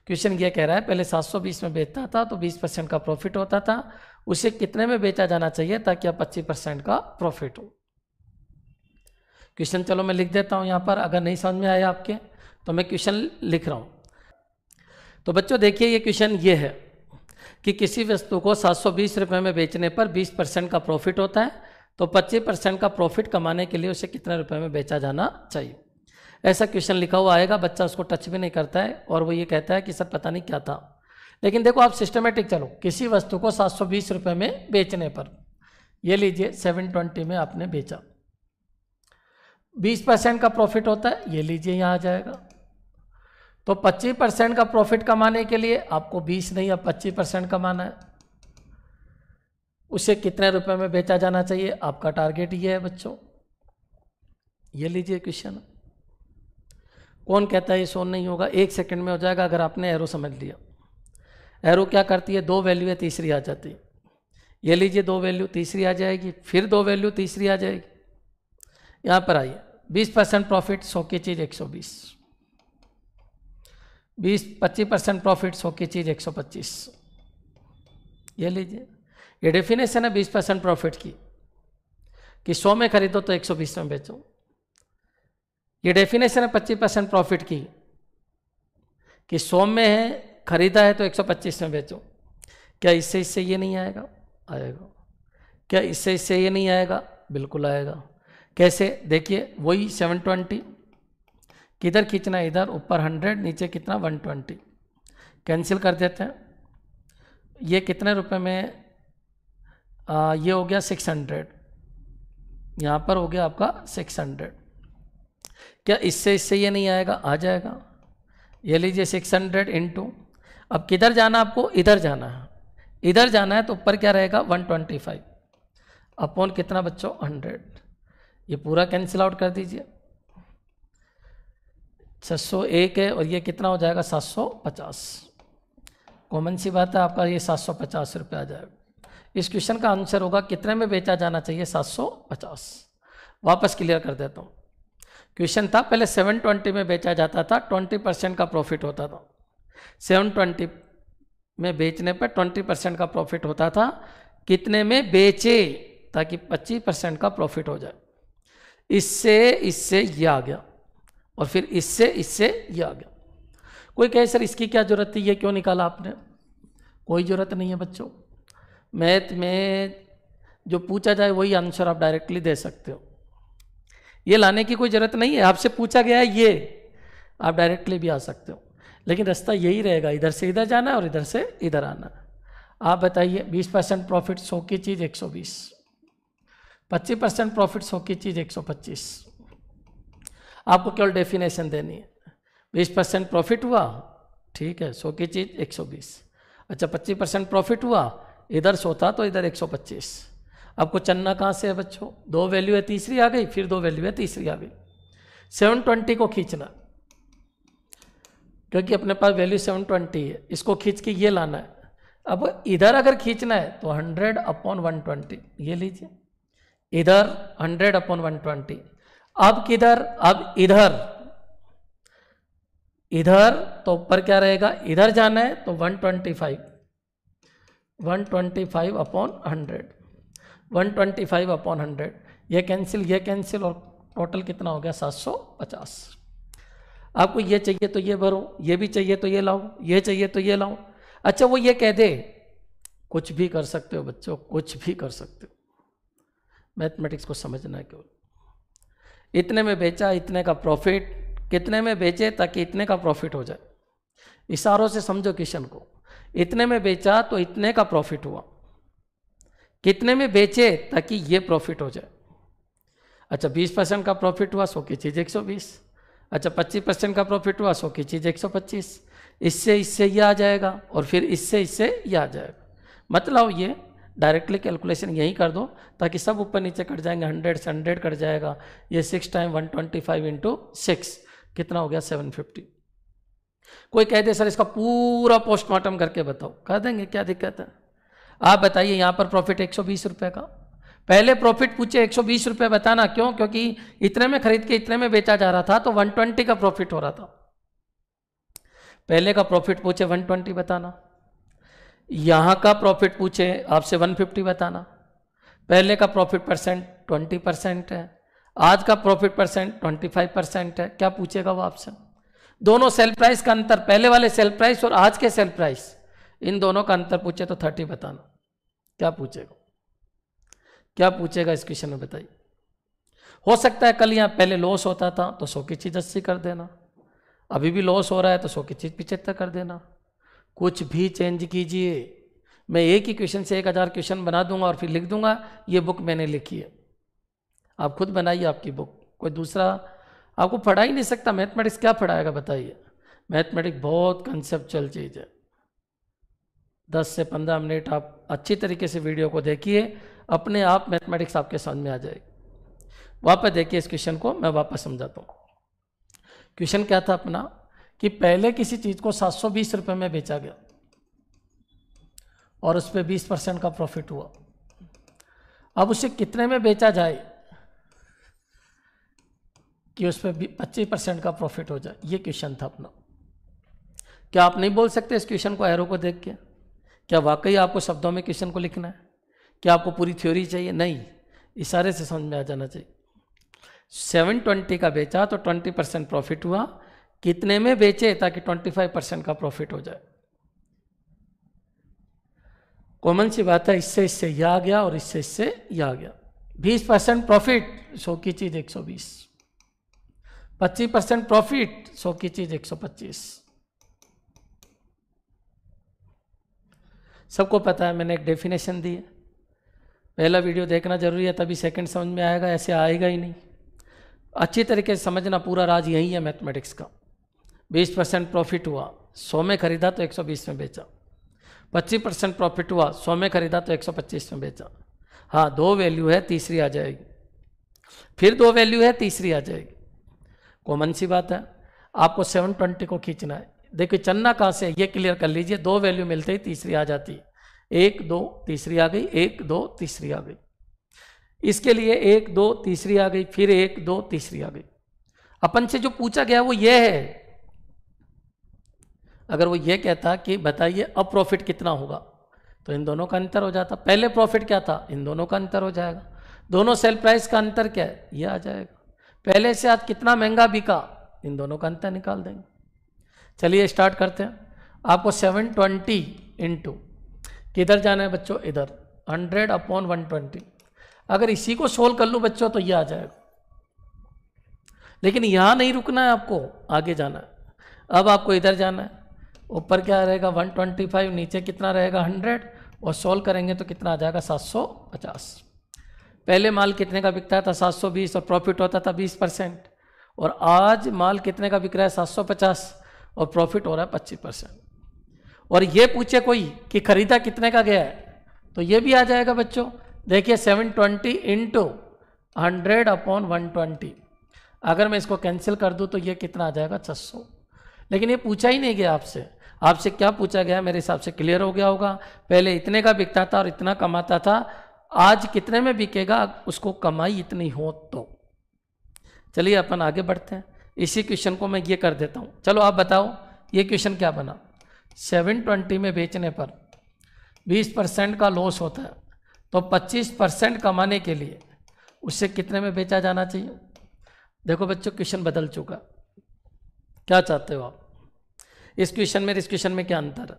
क्वेश्चन ये कह रहा है पहले 720 में बेचता था तो 20 परसेंट का प्रॉफिट होता था उसे कितने में बेचा जाना चाहिए ताकि अब 25 परसेंट का प्रॉफिट हो क्वेश्चन चलो मैं लिख देता हूँ यहाँ पर अगर नहीं समझ में आया आपके तो मैं क्वेश्चन लिख रहा हूँ तो बच्चों देखिए ये क्वेश्चन ये है कि किसी वस्तु को 720 रुपए में बेचने पर 20 परसेंट का प्रॉफिट होता है तो 25 परसेंट का प्रॉफिट कमाने के लिए उसे कितने रुपए में बेचा जाना चाहिए ऐसा क्वेश्चन लिखा हुआ आएगा बच्चा उसको टच भी नहीं करता है और वो ये कहता है कि सर पता नहीं क्या था लेकिन देखो आप सिस्टमेटिक चलो किसी वस्तु को सात सौ में बेचने पर ये लीजिए 720 में आपने बेचा 20 परसेंट का प्रॉफिट होता है ये लीजिए यहाँ आ जाएगा तो 25 परसेंट का प्रॉफिट कमाने के लिए आपको 20 नहीं अब 25 परसेंट कमाना है उसे कितने रुपए में बेचा जाना चाहिए आपका टारगेट ये है बच्चों ये लीजिए क्वेश्चन कौन कहता है ये सोन नहीं होगा एक सेकंड में हो जाएगा अगर आपने एरो समझ लिया एरो क्या करती है दो वैल्यू है तीसरी आ जाती है ये लीजिए दो वैल्यू तीसरी आ जाएगी फिर दो वैल्यू तीसरी आ जाएगी यहाँ पर आइए 20 परसेंट प्रॉफिट सौ की चीज़ 120 बीस पच्चीस परसेंट प्रॉफिट सौ की चीज़ एक सौ पच्चीस ये लीजिए ये डेफिनेशन है बीस परसेंट प्रॉफिट की कि सौ में खरीदो तो एक सौ बीस में बेचो ये डेफिनेशन है पच्चीस परसेंट प्रॉफिट की कि सौ में है खरीदा है तो एक सौ पच्चीस में बेचो क्या इससे इससे ये नहीं आएगा आएगा क्या इससे इससे ये नहीं आएगा बिल्कुल आएगा कैसे देखिए वही सेवन ट्वेंटी किधर खींचना है इधर ऊपर हंड्रेड नीचे कितना वन ट्वेंटी कैंसिल कर देते हैं ये कितने रुपए में आ, ये हो गया सिक्स हंड्रेड यहाँ पर हो गया आपका सिक्स हंड्रेड क्या इससे इससे ये नहीं आएगा आ जाएगा ये लीजिए सिक्स हंड्रेड अब किधर जाना आपको इधर जाना है इधर जाना है तो ऊपर क्या रहेगा वन ट्वेंटी फाइव अपॉन कितना बच्चों हंड्रेड ये पूरा कैंसिल आउट कर दीजिए 601 है और ये कितना हो जाएगा 750 कॉमन सी बात है आपका ये 750 रुपये आ जाएगा इस क्वेश्चन का आंसर होगा कितने में बेचा जाना चाहिए 750 वापस क्लियर कर देता हूँ क्वेश्चन था पहले 720 में बेचा जाता था 20 परसेंट का प्रॉफिट होता था 720 में बेचने पर 20 परसेंट का प्रॉफिट होता था कितने में बेचे ताकि पच्चीस परसेंट का प्रॉफिट हो जाए इससे इससे ये आ गया और फिर इससे इससे ये आ गया कोई कहे सर इसकी क्या ज़रूरत थी ये क्यों निकाला आपने कोई ज़रूरत नहीं है बच्चों मैथ में जो पूछा जाए वही आंसर आप डायरेक्टली दे सकते हो ये लाने की कोई ज़रूरत नहीं है आपसे पूछा गया है ये आप डायरेक्टली भी आ सकते हो लेकिन रास्ता यही रहेगा इधर से इधर जाना और इधर से इधर आना आप बताइए 20 परसेंट प्रॉफिट सौ की चीज़ 120 25 परसेंट प्रॉफिट सौ की चीज़ 125 आपको केवल डेफिनेशन देनी है बीस परसेंट प्रॉफिट हुआ ठीक है सौ की चीज़ एक सौ बीस अच्छा पच्चीस परसेंट प्रॉफिट हुआ इधर सोता तो इधर एक सौ पच्चीस आपको चन्ना कहाँ से है बच्चों दो वैल्यू है तीसरी आ गई फिर दो वैल्यू है तीसरी आ गई सेवन ट्वेंटी को खींचना क्योंकि अपने पास वैल्यू सेवन ट्वेंटी है इसको खींच के ये लाना है अब इधर अगर खींचना है तो हंड्रेड अपॉन वन ट्वेंटी ये लीजिए इधर हंड्रेड अपॉन वन ट्वेंटी अब किधर अब इधर इधर तो ऊपर क्या रहेगा इधर जाना है तो 125 125 upon hundred one twenty five upon hundred ये कैंसिल ये कैंसिल और टोटल कितना हो गया सात सौ पचास आपको ये चाहिए तो ये भरो ये भी चाहिए तो ये लाओ ये चाहिए तो ये लाओ अच्छा वो ये कह दे कुछ भी कर सकते हो बच्चों कुछ भी कर सकते हो मैथमेटिक्स को समझना है केवल इतने में बेचा इतने का प्रॉफिट कितने में बेचे ताकि इतने का प्रॉफिट हो जाए इशारों से समझो किशन को इतने में बेचा तो इतने का प्रॉफिट हुआ कितने में बेचे ताकि ये प्रॉफिट हो जाए अच्छा 20 परसेंट का प्रॉफिट हुआ सो की चीज़ 120 अच्छा 25 परसेंट का प्रॉफिट हुआ सो की चीज़ 125 इससे इससे ये आ जाएगा और फिर इससे इससे ये आ जाएगा मतलब ये डायरेक्टली कैलकुलेशन यही कर दो ताकि सब ऊपर नीचे कट जाएंगे हंड्रेड से हंड्रेड कट जाएगा ये six time one twenty five into six कितना हो गया सेवन फिफ्टी कोई कह दे सर इसका पूरा पोस्टमार्टम करके बताओ कह देंगे क्या दिक्कत है आप बताइए यहाँ पर प्रॉफिट एक सौ बीस रुपये का पहले प्रॉफिट पूछे एक सौ बीस रुपये बताना क्यों क्योंकि इतने में खरीद के इतने में बेचा जा रहा था तो वन ट्वेंटी का प्रॉफिट हो रहा था पहले का प्रॉफिट पूछे वन ट्वेंटी बताना यहाँ का प्रॉफिट पूछे आपसे 150 बताना पहले का प्रॉफिट परसेंट 20 परसेंट है आज का प्रॉफिट परसेंट 25 परसेंट है क्या पूछेगा वो आपसे दोनों सेल प्राइस का अंतर पहले वाले सेल प्राइस और आज के सेल प्राइस इन दोनों का अंतर पूछे तो 30 बताना क्या पूछेगा क्या पूछेगा इस क्वेश्चन में बताइए हो सकता है कल यहाँ पहले लॉस होता था तो सौ की चीज़ अस्सी कर देना अभी भी लॉस हो रहा है तो सौ की चीज़ पिछहत्तर कर देना कुछ भी चेंज कीजिए मैं एक ही क्वेश्चन से एक हज़ार क्वेश्चन बना दूंगा और फिर लिख दूंगा ये बुक मैंने लिखी है आप खुद बनाइए आपकी बुक कोई दूसरा आपको पढ़ा ही नहीं सकता मैथमेटिक्स क्या पढ़ाएगा बताइए मैथमेटिक्स बहुत चल चीज़ है दस से पंद्रह मिनट आप अच्छी तरीके से वीडियो को देखिए अपने आप मैथमेटिक्स आपके समझ में आ जाएगी वापस देखिए इस क्वेश्चन को मैं वापस समझाता हूँ क्वेश्चन क्या था अपना कि पहले किसी चीज़ को 720 रुपए में बेचा गया और उस पर बीस परसेंट का प्रॉफिट हुआ अब उसे कितने में बेचा जाए कि उस पर पच्चीस परसेंट का प्रॉफिट हो जाए ये क्वेश्चन था अपना क्या आप नहीं बोल सकते इस क्वेश्चन को एरो को देख के क्या वाकई आपको शब्दों में क्वेश्चन को लिखना है क्या आपको पूरी थ्योरी चाहिए नहीं इशारे से समझ में आ जाना चाहिए सेवन ट्वेंटी का बेचा तो ट्वेंटी परसेंट प्रॉफिट हुआ कितने में बेचे ताकि 25 परसेंट का प्रॉफिट हो जाए कॉमन सी बात है इससे इससे यह आ गया और इससे इससे यह आ गया 20 परसेंट प्रॉफिट सो की चीज 120 पच्चीस परसेंट प्रॉफिट सो की चीज 125 सबको पता है मैंने एक डेफिनेशन दी है पहला वीडियो देखना जरूरी है तभी सेकंड समझ में आएगा ऐसे आएगा ही नहीं अच्छी तरीके से समझना पूरा राज यही है मैथमेटिक्स का बीस परसेंट प्रॉफिट हुआ सौ में खरीदा तो एक सौ बीस में बेचा पच्चीस परसेंट प्रॉफिट हुआ सौ में खरीदा तो एक सौ पच्चीस में बेचा हाँ दो वैल्यू है तीसरी आ जाएगी फिर दो वैल्यू है तीसरी आ जाएगी कॉमन सी बात है आपको सेवन ट्वेंटी को खींचना है देखिए चन्ना कहाँ से ये क्लियर कर लीजिए दो वैल्यू मिलते ही तीसरी आ जाती है एक दो तीसरी आ गई एक दो तीसरी आ गई इसके लिए एक दो तीसरी आ गई फिर एक दो तीसरी आ गई अपन से जो पूछा गया वो ये है अगर वो ये कहता कि बताइए अब प्रॉफिट कितना होगा तो इन दोनों का अंतर हो जाता पहले प्रॉफिट क्या था इन दोनों का अंतर हो जाएगा दोनों सेल प्राइस का अंतर क्या है ये आ जाएगा पहले से आज कितना महंगा बिका इन दोनों का अंतर निकाल देंगे चलिए स्टार्ट करते हैं आपको सेवन ट्वेंटी इंटू किधर जाना है बच्चों इधर हंड्रेड अपॉन वन ट्वेंटी अगर इसी को सोल्व कर लूँ बच्चों तो ये आ जाएगा लेकिन यहाँ नहीं रुकना है आपको आगे जाना है अब आपको इधर जाना है ऊपर क्या रहेगा 125 नीचे कितना रहेगा 100 और सोल्व करेंगे तो कितना आ जाएगा 750 पहले माल कितने का बिकता था 720 और प्रॉफिट होता था 20 परसेंट और आज माल कितने का बिक रहा है 750 और प्रॉफिट हो रहा है पच्चीस परसेंट और ये पूछे कोई कि खरीदा कितने का गया है तो ये भी आ जाएगा बच्चों देखिए 720 twenty into hundred upon one twenty अगर मैं इसको कैंसिल कर दूँ तो ये कितना आ जाएगा छः लेकिन ये पूछा ही नहीं गया आपसे आपसे क्या पूछा गया मेरे हिसाब से क्लियर हो गया होगा पहले इतने का बिकता था और इतना कमाता था आज कितने में बिकेगा उसको कमाई इतनी हो तो चलिए अपन आगे बढ़ते हैं इसी क्वेश्चन को मैं ये कर देता हूँ चलो आप बताओ ये क्वेश्चन क्या बना सेवन ट्वेंटी में बेचने पर बीस परसेंट का लॉस होता है तो पच्चीस परसेंट कमाने के लिए उससे कितने में बेचा जाना चाहिए देखो बच्चों क्वेश्चन बदल चुका क्या चाहते हो आप इस क्वेश्चन में इस क्वेश्चन में क्या अंतर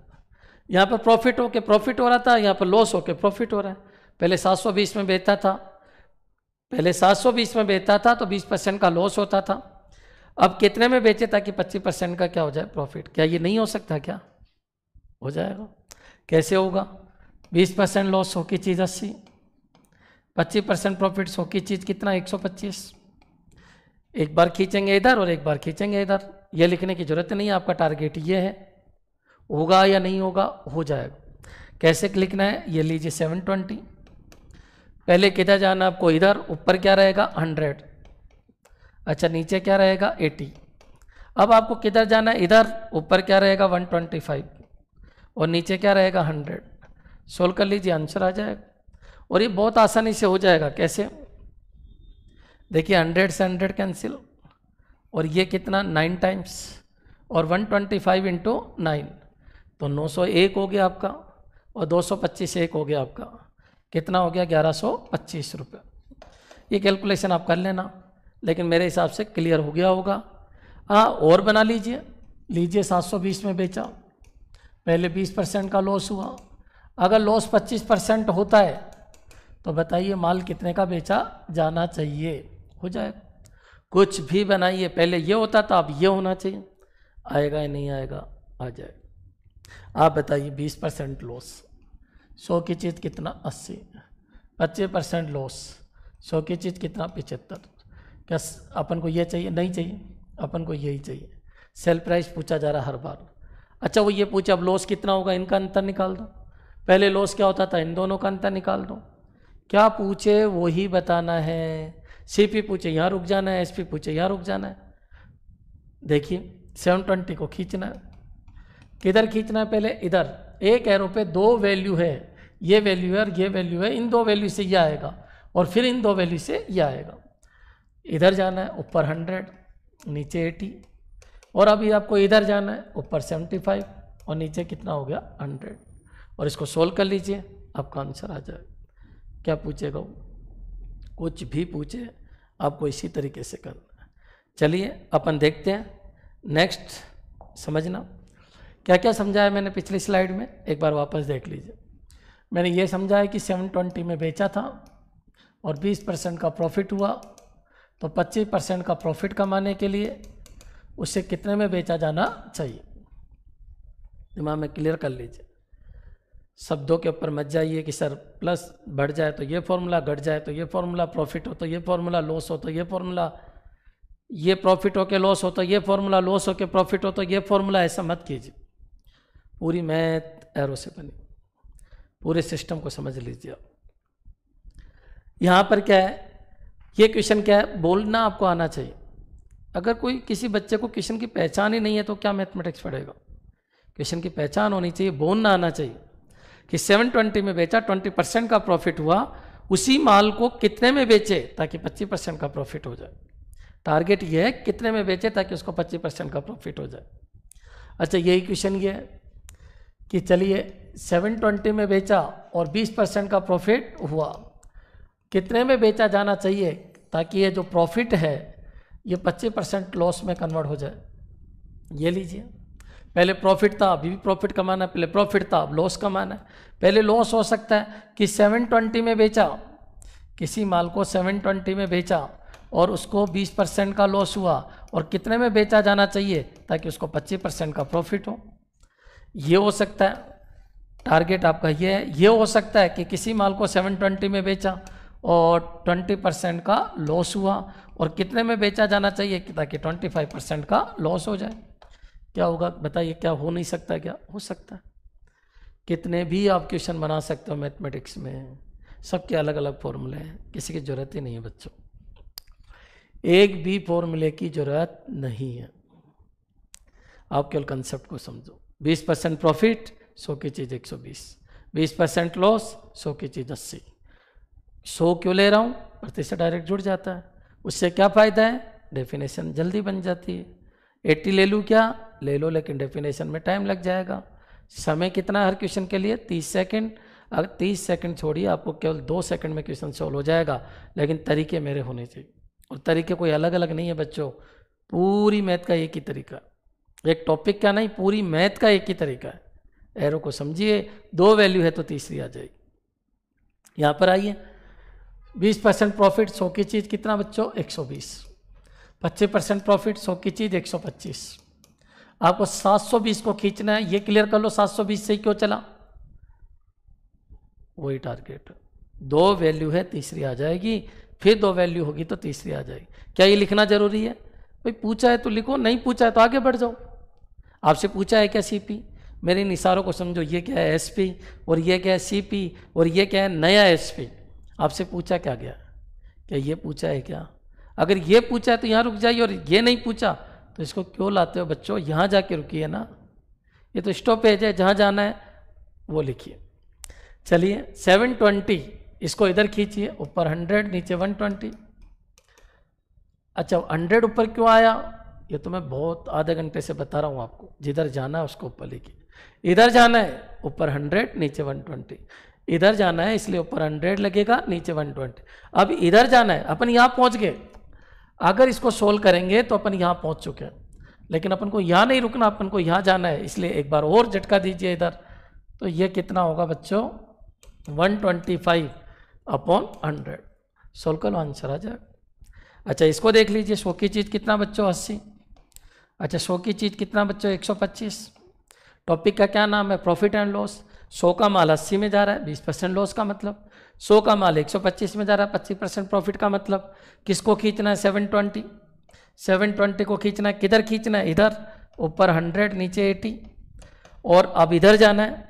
यहाँ पर प्रॉफिट हो के प्रॉफिट हो रहा था यहाँ पर लॉस हो के प्रॉफिट हो रहा है पहले 720 में बेचता था पहले 720 में बेचता था तो 20 परसेंट का लॉस होता था अब कितने में बेचे ताकि 25 परसेंट का क्या हो जाए प्रॉफिट क्या ये नहीं हो सकता क्या हो जाएगा कैसे होगा 20 परसेंट लॉस हो की चीज़ अस्सी पच्चीस परसेंट प्रॉफिट हो की चीज़ कितना एक एक बार खींचेंगे इधर और एक बार खींचेंगे इधर यह लिखने की ज़रूरत नहीं है आपका टारगेट ये है होगा या नहीं होगा हो जाएगा कैसे लिखना है ये लीजिए सेवन ट्वेंटी पहले किधर जाना आपको इधर ऊपर क्या रहेगा हंड्रेड अच्छा नीचे क्या रहेगा एटी अब आपको किधर जाना है इधर ऊपर क्या रहेगा वन ट्वेंटी फाइव और नीचे क्या रहेगा हंड्रेड सोल्व कर लीजिए आंसर आ जाएगा और ये बहुत आसानी से हो जाएगा कैसे देखिए हंड्रेड से हंड्रेड कैंसिल और ये कितना नाइन टाइम्स और 125 ट्वेंटी फाइव इंटू नाइन तो 901 हो गया आपका और 225 एक हो गया आपका कितना हो गया ग्यारह सौ पच्चीस रुपये ये कैलकुलेशन आप कर लेना लेकिन मेरे हिसाब से क्लियर हो गया होगा हाँ और बना लीजिए लीजिए 720 में बेचा पहले 20 परसेंट का लॉस हुआ अगर लॉस 25 परसेंट होता है तो बताइए माल कितने का बेचा जाना चाहिए हो जाएगा कुछ भी बनाइए पहले ये होता था अब ये होना चाहिए आएगा या नहीं आएगा आ जाए आप बताइए बीस परसेंट लॉस सौ की चीज़ कितना अस्सी पच्चीस परसेंट लॉस सौ की चीज़ कितना पिचहत्तर क्या अपन को ये चाहिए नहीं चाहिए अपन को यही चाहिए सेल प्राइस पूछा जा रहा हर बार अच्छा वो ये पूछे अब लॉस कितना होगा इनका अंतर निकाल दो पहले लॉस क्या होता था इन दोनों का अंतर निकाल दो क्या पूछे वही बताना है सीपी पूछे यहाँ रुक जाना है एसपी पूछे यहाँ रुक जाना है देखिए सेवन ट्वेंटी को खींचना है किधर खींचना है पहले इधर एक एरो पे दो वैल्यू है ये वैल्यू है और ये वैल्यू है इन दो वैल्यू से ये आएगा और फिर इन दो वैल्यू से ये आएगा इधर जाना है ऊपर हंड्रेड नीचे एटी और अभी आपको इधर जाना है ऊपर सेवेंटी फाइव और नीचे कितना हो गया हंड्रेड और इसको सोल्व कर लीजिए आपका आंसर आ जाएगा क्या पूछेगा वो कुछ भी पूछे आपको इसी तरीके से करना है चलिए अपन देखते हैं नेक्स्ट समझना क्या क्या समझाया मैंने पिछली स्लाइड में एक बार वापस देख लीजिए मैंने ये समझाया कि 720 में बेचा था और 20 परसेंट का प्रॉफिट हुआ तो 25 परसेंट का प्रॉफिट कमाने के लिए उससे कितने में बेचा जाना चाहिए दिमाग में क्लियर कर लीजिए शब्दों के ऊपर मत जाइए कि सर प्लस बढ़ जाए तो ये फॉर्मूला घट जाए तो ये फॉर्मूला प्रॉफिट हो तो ये फॉर्मूला लॉस हो तो ये फॉर्मूला ये प्रॉफिट हो के लॉस हो तो ये फॉर्मूला लॉस हो के प्रॉफिट हो तो ये फॉर्मूला ऐसा मत कीजिए पूरी मैथ एरो से बनी पूरे सिस्टम को समझ लीजिए आप यहाँ पर क्या है ये क्वेश्चन क्या है बोलना आपको आना चाहिए अगर कोई किसी बच्चे को क्वेश्चन की पहचान ही नहीं है तो क्या मैथमेटिक्स पढ़ेगा क्वेश्चन की पहचान होनी चाहिए बोलना आना चाहिए कि 720 में बेचा 20 परसेंट का प्रॉफिट हुआ उसी माल को कितने में बेचे ताकि 25 परसेंट का प्रॉफिट हो जाए टारगेट ये है कितने में बेचे ताकि उसको 25 परसेंट का प्रॉफिट हो जाए अच्छा यही क्वेश्चन ये है कि चलिए 720 में बेचा और 20 परसेंट का प्रॉफिट हुआ कितने में बेचा जाना चाहिए ताकि ये जो प्रॉफिट है ये 25 परसेंट लॉस में कन्वर्ट हो जाए ये लीजिए पहले प्रॉफिट था अभी भी प्रॉफिट कमाना है पहले प्रॉफिट था अब लॉस कमाना है पहले लॉस हो सकता है कि 720 में बेचा किसी माल को 720 में बेचा और उसको 20 परसेंट का लॉस हुआ और कितने में बेचा जाना चाहिए ताकि उसको 25 परसेंट का प्रॉफिट हो ये हो सकता है टारगेट आपका ये है ये हो सकता है कि किसी माल को 720 में बेचा और 20 परसेंट का लॉस हुआ और कितने में बेचा जाना चाहिए ताकि 25 परसेंट का लॉस हो जाए क्या होगा बताइए क्या हो नहीं सकता क्या हो सकता है कितने भी आप क्वेश्चन बना सकते हो मैथमेटिक्स में सबके अलग अलग फॉर्मूले हैं किसी की ज़रूरत ही नहीं है बच्चों एक भी फॉर्मूले की ज़रूरत नहीं है आप केवल कंसेप्ट को समझो 20 परसेंट प्रॉफिट सो की चीज़ 120 20 परसेंट लॉस सो की चीज़ अस्सी सो क्यों ले रहा हूँ प्रतिशत डायरेक्ट जुड़ जाता है उससे क्या फ़ायदा है डेफिनेशन जल्दी बन जाती है 80 ले लूँ क्या ले लो लेकिन डेफिनेशन में टाइम लग जाएगा समय कितना हर क्वेश्चन के लिए तीस सेकेंड अगर तीस सेकेंड छोड़िए आपको केवल दो सेकेंड में क्वेश्चन सॉल्व हो जाएगा लेकिन तरीके मेरे होने चाहिए और तरीके कोई अलग अलग नहीं है बच्चों पूरी मैथ का एक ही तरीका एक टॉपिक का नहीं पूरी मैथ का एक ही तरीका है एरो को समझिए दो वैल्यू है तो तीसरी आ जाएगी यहाँ पर आइए 20 परसेंट प्रॉफिट सौ की चीज़ कितना बच्चों 120 25 परसेंट प्रॉफिट सौ की चीज़ 125 आपको 720 को खींचना है ये क्लियर कर लो 720 से क्यों चला वही टारगेट दो वैल्यू है तीसरी आ जाएगी फिर दो वैल्यू होगी तो तीसरी आ जाएगी क्या ये लिखना जरूरी है भाई पूछा है तो लिखो नहीं पूछा है तो आगे बढ़ जाओ आपसे पूछा है क्या सीपी मेरे निशारों को समझो ये क्या है एसपी और ये क्या है सीपी और ये क्या है नया एसपी आपसे पूछा क्या गया क्या ये पूछा है क्या अगर ये पूछा है तो यहाँ रुक जाइए और ये नहीं पूछा तो इसको क्यों लाते हो बच्चों यहाँ जाके रुकिए ना ये तो स्टॉपेज है जहाँ जाना है वो लिखिए चलिए 720 इसको इधर खींचिए ऊपर 100 नीचे 120 अच्छा 100 ऊपर क्यों आया ये तो मैं बहुत आधे घंटे से बता रहा हूँ आपको जिधर जाना है उसको ऊपर लिखिए इधर जाना है ऊपर 100 नीचे 120 इधर जाना है इसलिए ऊपर 100 लगेगा नीचे 120 अब इधर जाना है अपन यहाँ पहुँच गए अगर इसको सोल्व करेंगे तो अपन यहाँ पहुँच चुके हैं लेकिन अपन को यहाँ नहीं रुकना अपन को यहाँ जाना है इसलिए एक बार और झटका दीजिए इधर तो ये कितना होगा बच्चों 125 अपॉन हंड्रेड सोल्व लो आंसर आ जाएगा अच्छा इसको देख लीजिए शो की चीज़ कितना बच्चों अस्सी अच्छा शो की चीज़ कितना बच्चों पच्चीस टॉपिक का क्या नाम है प्रॉफिट एंड लॉस शो का माल अस्सी में जा रहा है बीस परसेंट लॉस का मतलब सौ का माल एक सौ पच्चीस में जा रहा है पच्चीस परसेंट प्रॉफिट का मतलब किसको खींचना है सेवन ट्वेंटी सेवन ट्वेंटी को खींचना है किधर खींचना है इधर ऊपर हंड्रेड नीचे एटी और अब इधर जाना है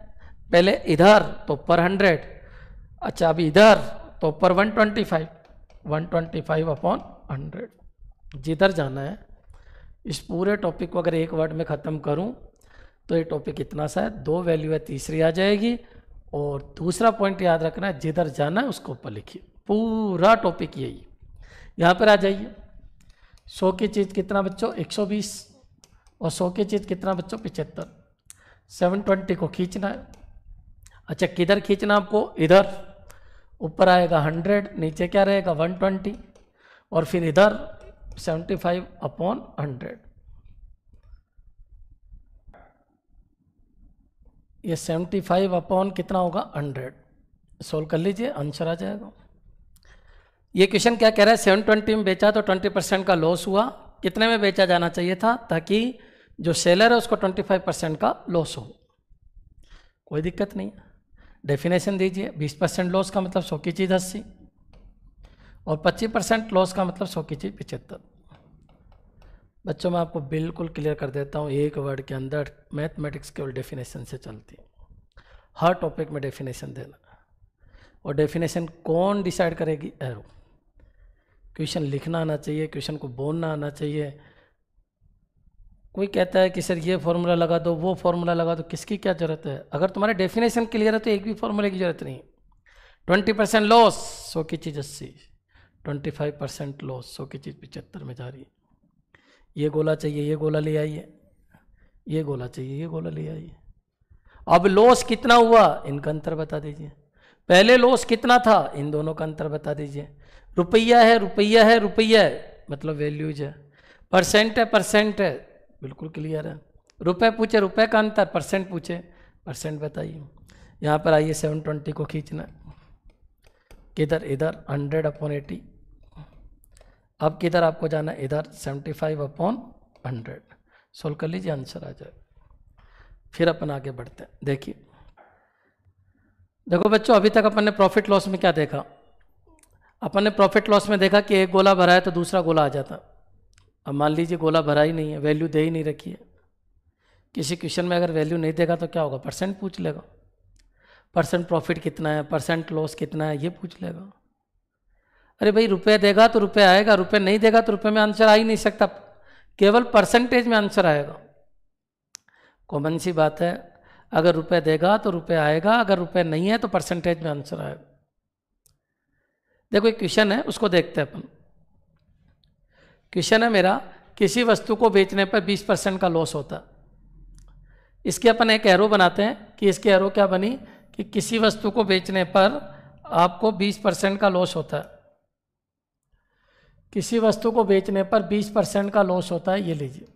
पहले इधर तो ऊपर हंड्रेड अच्छा अब इधर तो ऊपर one twenty five one twenty five upon hundred जिधर जाना है इस पूरे टॉपिक को अगर एक वर्ड में ख़त्म करूं तो ये टॉपिक इतना सा है दो वैल्यू है तीसरी आ जाएगी और दूसरा पॉइंट याद रखना है जिधर जाना है उसको ऊपर लिखिए पूरा टॉपिक यही यहाँ पर आ जाइए सौ की चीज़ कितना बच्चों 120 और सौ की चीज़ कितना बच्चों पिचहत्तर 720 को खींचना है अच्छा किधर खींचना आपको इधर ऊपर आएगा 100 नीचे क्या रहेगा 120 और फिर इधर 75 अपॉन 100 ये सेवेंटी फाइव अपॉन कितना होगा हंड्रेड सोल्व कर लीजिए आंसर आ जाएगा ये क्वेश्चन क्या कह रहा है सेवन ट्वेंटी में बेचा तो ट्वेंटी परसेंट का लॉस हुआ कितने में बेचा जाना चाहिए था ताकि जो सेलर है उसको ट्वेंटी फाइव परसेंट का लॉस हो कोई दिक्कत नहीं डेफिनेशन दीजिए बीस परसेंट लॉस का मतलब सौ की चीज़ अस्सी और पच्चीस परसेंट लॉस का मतलब सौ की चीज़ पिचहत्तर बच्चों मैं आपको बिल्कुल क्लियर कर देता हूँ एक वर्ड के अंदर मैथमेटिक्स केवल डेफिनेशन से चलती है हर टॉपिक में डेफिनेशन देना और डेफिनेशन कौन डिसाइड करेगी एरो क्वेश्चन लिखना आना चाहिए क्वेश्चन को बोलना आना चाहिए कोई कहता है कि सर ये फार्मूला लगा दो वो फार्मूला लगा दो किसकी क्या ज़रूरत है अगर तुम्हारे डेफिनेशन क्लियर है तो एक भी फॉर्मूले की ज़रूरत नहीं ट्वेंटी परसेंट लॉस सो की चीज़ अस्सी ट्वेंटी फाइव परसेंट लॉस सो की चीज़ पिचहत्तर में जा रही है ये गोला चाहिए ये गोला ले आइए ये गोला चाहिए ये गोला ले आइए अब लॉस कितना हुआ इनका अंतर बता दीजिए पहले लॉस कितना था इन दोनों का अंतर बता दीजिए रुपया है रुपया है रुपया है मतलब वैल्यूज है परसेंट है परसेंट है बिल्कुल क्लियर है रुपए पूछे रुपए का अंतर परसेंट पूछे परसेंट बताइए यहाँ पर आइए सेवन ट्वेंटी को खींचना किधर इधर हंड्रेड अपॉन एटी अब किधर आपको जाना है इधर 75 अपॉन हंड्रेड सोल्व कर लीजिए आंसर आ जाए फिर अपन आगे बढ़ते हैं देखिए देखो बच्चों अभी तक अपन ने प्रॉफिट लॉस में क्या देखा अपन ने प्रॉफिट लॉस में देखा कि एक गोला भरा है तो दूसरा गोला आ जाता अब मान लीजिए गोला भरा ही नहीं है वैल्यू दे ही नहीं रखी है किसी क्वेश्चन में अगर वैल्यू नहीं देगा तो क्या होगा परसेंट पूछ लेगा परसेंट प्रॉफिट कितना है परसेंट लॉस कितना है ये पूछ लेगा अरे भाई रुपये देगा तो रुपये आएगा रुपये नहीं देगा तो रुपये में आंसर आ ही नहीं सकता केवल परसेंटेज में आंसर आएगा कॉमन सी बात है अगर रुपये देगा तो रुपये आएगा अगर रुपये नहीं है तो परसेंटेज में आंसर आएगा देखो एक क्वेश्चन है उसको देखते हैं अपन क्वेश्चन है मेरा किसी वस्तु को बेचने पर 20 परसेंट का लॉस होता है इसके अपन एक एरो बनाते हैं कि इसकी एरो क्या बनी कि किसी वस्तु को बेचने पर आपको 20 परसेंट का लॉस होता है किसी वस्तु को बेचने पर 20 परसेंट का लॉस होता है ये लीजिए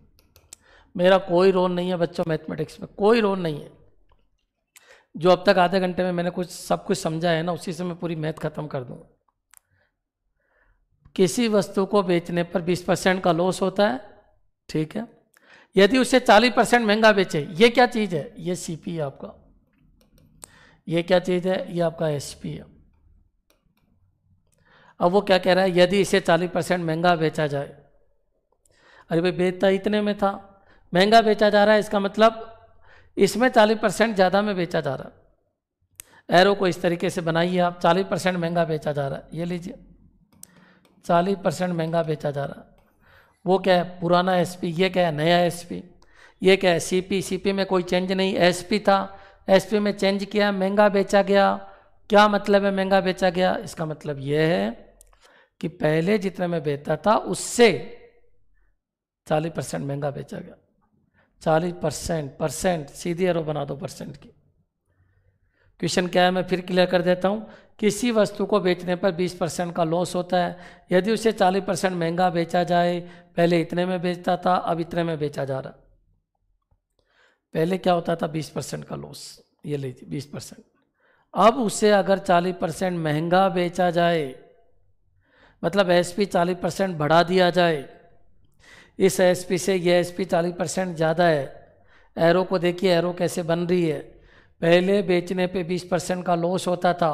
मेरा कोई रोल नहीं है बच्चों मैथमेटिक्स में कोई रोल नहीं है जो अब तक आधे घंटे में मैंने कुछ सब कुछ समझा है ना उसी से मैं पूरी मैथ खत्म कर दूँ किसी वस्तु को बेचने पर 20 परसेंट का लॉस होता है ठीक है यदि उसे 40 परसेंट महंगा बेचे ये क्या चीज़ है ये सीपी है आपका ये क्या चीज़ है ये आपका एसपी है अब वो क्या कह रहा है यदि इसे चालीस परसेंट महंगा बेचा जाए अरे भाई बेचता इतने में था महंगा बेचा जा रहा है इसका मतलब इसमें चालीस परसेंट ज़्यादा में बेचा जा रहा है एरो को इस तरीके से बनाइए आप चालीस परसेंट महंगा बेचा जा रहा है ये लीजिए चालीस परसेंट महंगा बेचा जा रहा है वो क्या है पुराना पी ये क्या है नया पी ये क्या है सी पी में कोई चेंज नहीं पी था पी में चेंज किया महंगा बेचा गया क्या मतलब है महंगा बेचा गया इसका मतलब ये है कि पहले जितने में बेचता था उससे 40 परसेंट महंगा बेचा गया 40 परसेंट परसेंट सीधी अरो बना दो परसेंट की क्वेश्चन क्या है मैं फिर क्लियर कर देता हूँ किसी वस्तु को बेचने पर 20 परसेंट का लॉस होता है यदि उसे 40 परसेंट महंगा बेचा जाए पहले इतने में बेचता था अब इतने में बेचा जा रहा पहले क्या होता था 20 परसेंट का लॉस ये लीजिए 20 परसेंट अब उसे अगर 40 परसेंट महंगा बेचा जाए मतलब एस पी चालीस परसेंट बढ़ा दिया जाए इस एस पी से यह एस पी चालीस परसेंट ज़्यादा है एरो को देखिए एरो कैसे बन रही है पहले बेचने पे 20 परसेंट का लॉस होता था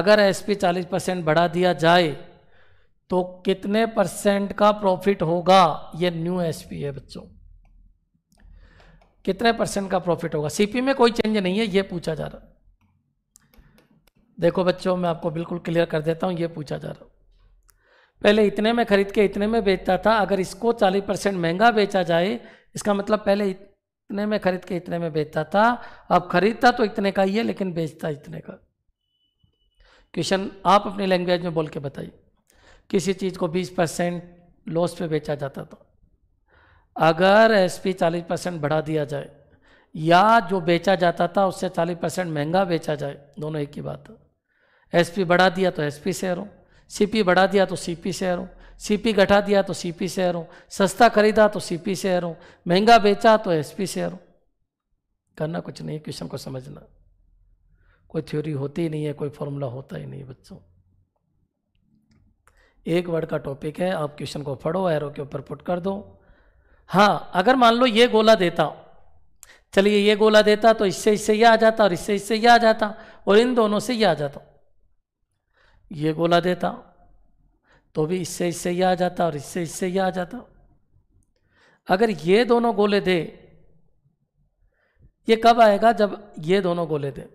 अगर एस पी चालीस परसेंट बढ़ा दिया जाए तो कितने परसेंट का प्रॉफिट होगा ये न्यू एस पी है बच्चों कितने परसेंट का प्रॉफिट होगा सीपी में कोई चेंज नहीं है ये पूछा जा रहा देखो बच्चों मैं आपको बिल्कुल क्लियर कर देता हूँ ये पूछा जा रहा पहले इतने में खरीद के इतने में बेचता था अगर इसको चालीस परसेंट महंगा बेचा जाए इसका मतलब पहले इतने में खरीद के इतने में बेचता था अब खरीदता तो इतने का ही है लेकिन बेचता इतने का क्वेश्चन आप अपनी लैंग्वेज में बोल के बताइए किसी चीज़ को 20 परसेंट लॉस पे बेचा जाता था अगर एस पी चालीस परसेंट बढ़ा दिया जाए या जो बेचा जाता था उससे चालीस परसेंट महंगा बेचा जाए दोनों एक ही बात एस पी बढ़ा दिया तो एस पी शेयर हो सीपी बढ़ा दिया तो सीपी शेयर हो सीपी घटा दिया तो सीपी शेयर हो सस्ता खरीदा तो सीपी शेयर हो महंगा बेचा तो एसपी शेयर हो करना कुछ नहीं क्वेश्चन को समझना कोई थ्योरी होती ही नहीं है कोई फॉर्मूला होता ही नहीं बच्चों एक वर्ड का टॉपिक है आप क्वेश्चन को पढ़ो एरो के ऊपर पुट कर दो हाँ अगर मान लो ये गोला देता चलिए ये गोला देता तो इससे इससे यह आ जाता और इससे इससे यह आ जाता और इन दोनों से यह आ जाता ये गोला देता तो भी इससे इससे ये आ जाता और इससे इससे ये आ जाता अगर ये दोनों गोले दे ये कब आएगा जब ये दोनों गोले दे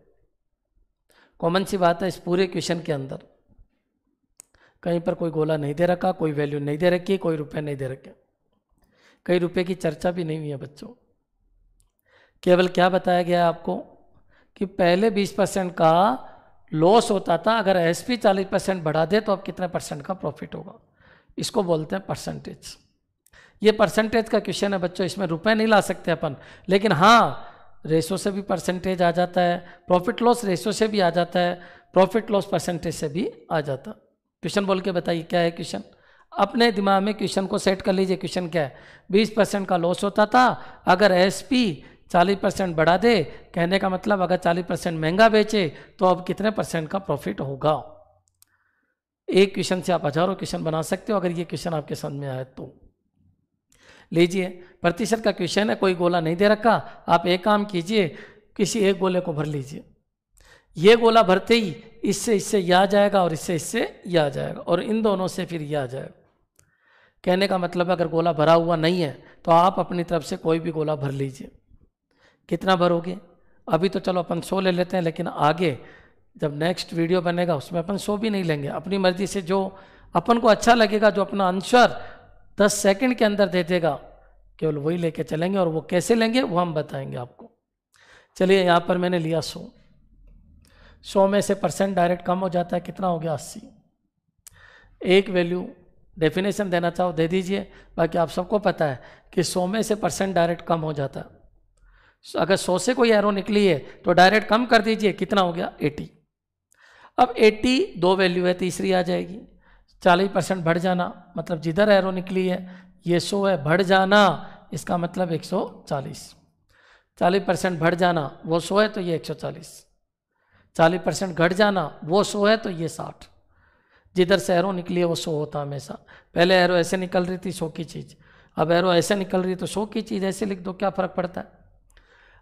कॉमन सी बात है इस पूरे क्वेश्चन के अंदर कहीं पर कोई गोला नहीं दे रखा कोई वैल्यू नहीं दे रखी कोई रुपए नहीं दे रखे कई रुपए की चर्चा भी नहीं हुई है बच्चों केवल क्या बताया गया आपको कि पहले 20 परसेंट का लॉस होता था अगर एस पी चालीस परसेंट बढ़ा दे तो अब कितने परसेंट का प्रॉफिट होगा इसको बोलते हैं परसेंटेज ये परसेंटेज का क्वेश्चन है बच्चों इसमें रुपए नहीं ला सकते अपन लेकिन हाँ रेशो से भी परसेंटेज आ जाता है प्रॉफिट लॉस रेशो से भी आ जाता है प्रॉफिट लॉस परसेंटेज से भी आ जाता क्वेश्चन बोल के बताइए क्या है क्वेश्चन अपने दिमाग में क्वेश्चन को सेट कर लीजिए क्वेश्चन क्या है बीस परसेंट का लॉस होता था अगर एस पी 40 परसेंट बढ़ा दे कहने का मतलब अगर 40 परसेंट महंगा बेचे तो अब कितने परसेंट का प्रॉफिट होगा एक क्वेश्चन से आप हजारों क्वेश्चन बना सकते हो अगर ये क्वेश्चन आपके समझ में आए तो लीजिए प्रतिशत का क्वेश्चन है कोई गोला नहीं दे रखा आप एक काम कीजिए किसी एक गोले को भर लीजिए ये गोला भरते ही इससे इससे यह आ जाएगा और इससे इससे यह आ जाएगा और इन दोनों से फिर यह आ जाएगा कहने का मतलब अगर गोला भरा हुआ नहीं है तो आप अपनी तरफ से कोई भी गोला भर लीजिए कितना भरोगे अभी तो चलो अपन सौ ले लेते हैं लेकिन आगे जब नेक्स्ट वीडियो बनेगा उसमें अपन सौ भी नहीं लेंगे अपनी मर्जी से जो अपन को अच्छा लगेगा जो अपना आंसर दस सेकंड के अंदर दे देगा केवल वही लेके चलेंगे और वो कैसे लेंगे वो हम बताएंगे आपको चलिए यहाँ पर मैंने लिया सौ सौ में से परसेंट डायरेक्ट कम हो जाता है कितना हो गया अस्सी एक वैल्यू डेफिनेशन देना चाहो दे दीजिए बाकी आप सबको पता है कि सौ में से परसेंट डायरेक्ट कम हो जाता है अगर सौ से कोई एरो निकली है तो डायरेक्ट कम कर दीजिए कितना हो गया एटी अब एटी दो वैल्यू है तीसरी आ जाएगी चालीस परसेंट बढ़ जाना मतलब जिधर एरो निकली है ये सौ है बढ़ जाना इसका मतलब एक सौ चालीस चालीस परसेंट बढ़ जाना वो सो है तो ये एक सौ चालीस चालीस परसेंट घट जाना वो सो है तो ये साठ जिधर से एरो निकली है वो सौ होता हमेशा पहले एरो ऐसे निकल रही थी सो की चीज़ अब एरो ऐसे निकल रही है तो सो की चीज़ ऐसे लिख दो क्या फ़र्क पड़ता है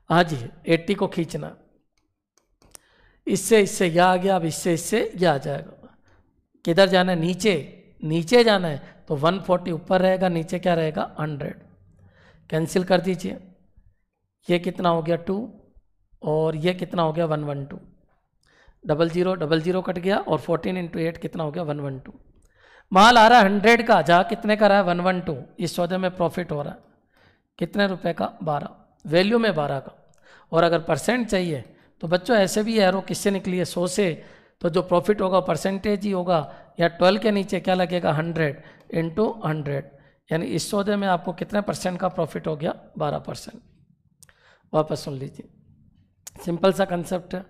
हाँ जी एट्टी को खींचना इससे इससे यह आ गया अब इससे इससे यह आ जाएगा किधर जाना है नीचे नीचे जाना है तो 140 ऊपर रहेगा नीचे क्या रहेगा 100 कैंसिल कर दीजिए ये कितना हो गया टू और ये कितना हो गया one one two double zero double zero cut गया और फोर्टीन इंटू एट कितना हो गया वन वन टू माल आ रहा है हंड्रेड का जहाँ कितने का रहा है वन वन टू इस सौदे में प्रॉफिट हो रहा है कितने रुपये का बारह वैल्यू में बारह का और अगर परसेंट चाहिए तो बच्चों ऐसे भी एरो किससे निकली है सौ से तो जो प्रॉफिट होगा परसेंटेज ही होगा या ट्वेल्व के नीचे क्या लगेगा हंड्रेड इंटू हंड्रेड यानी इस सौदे में आपको कितने परसेंट का प्रॉफिट हो गया बारह परसेंट वापस सुन लीजिए सिंपल सा कंसेप्ट है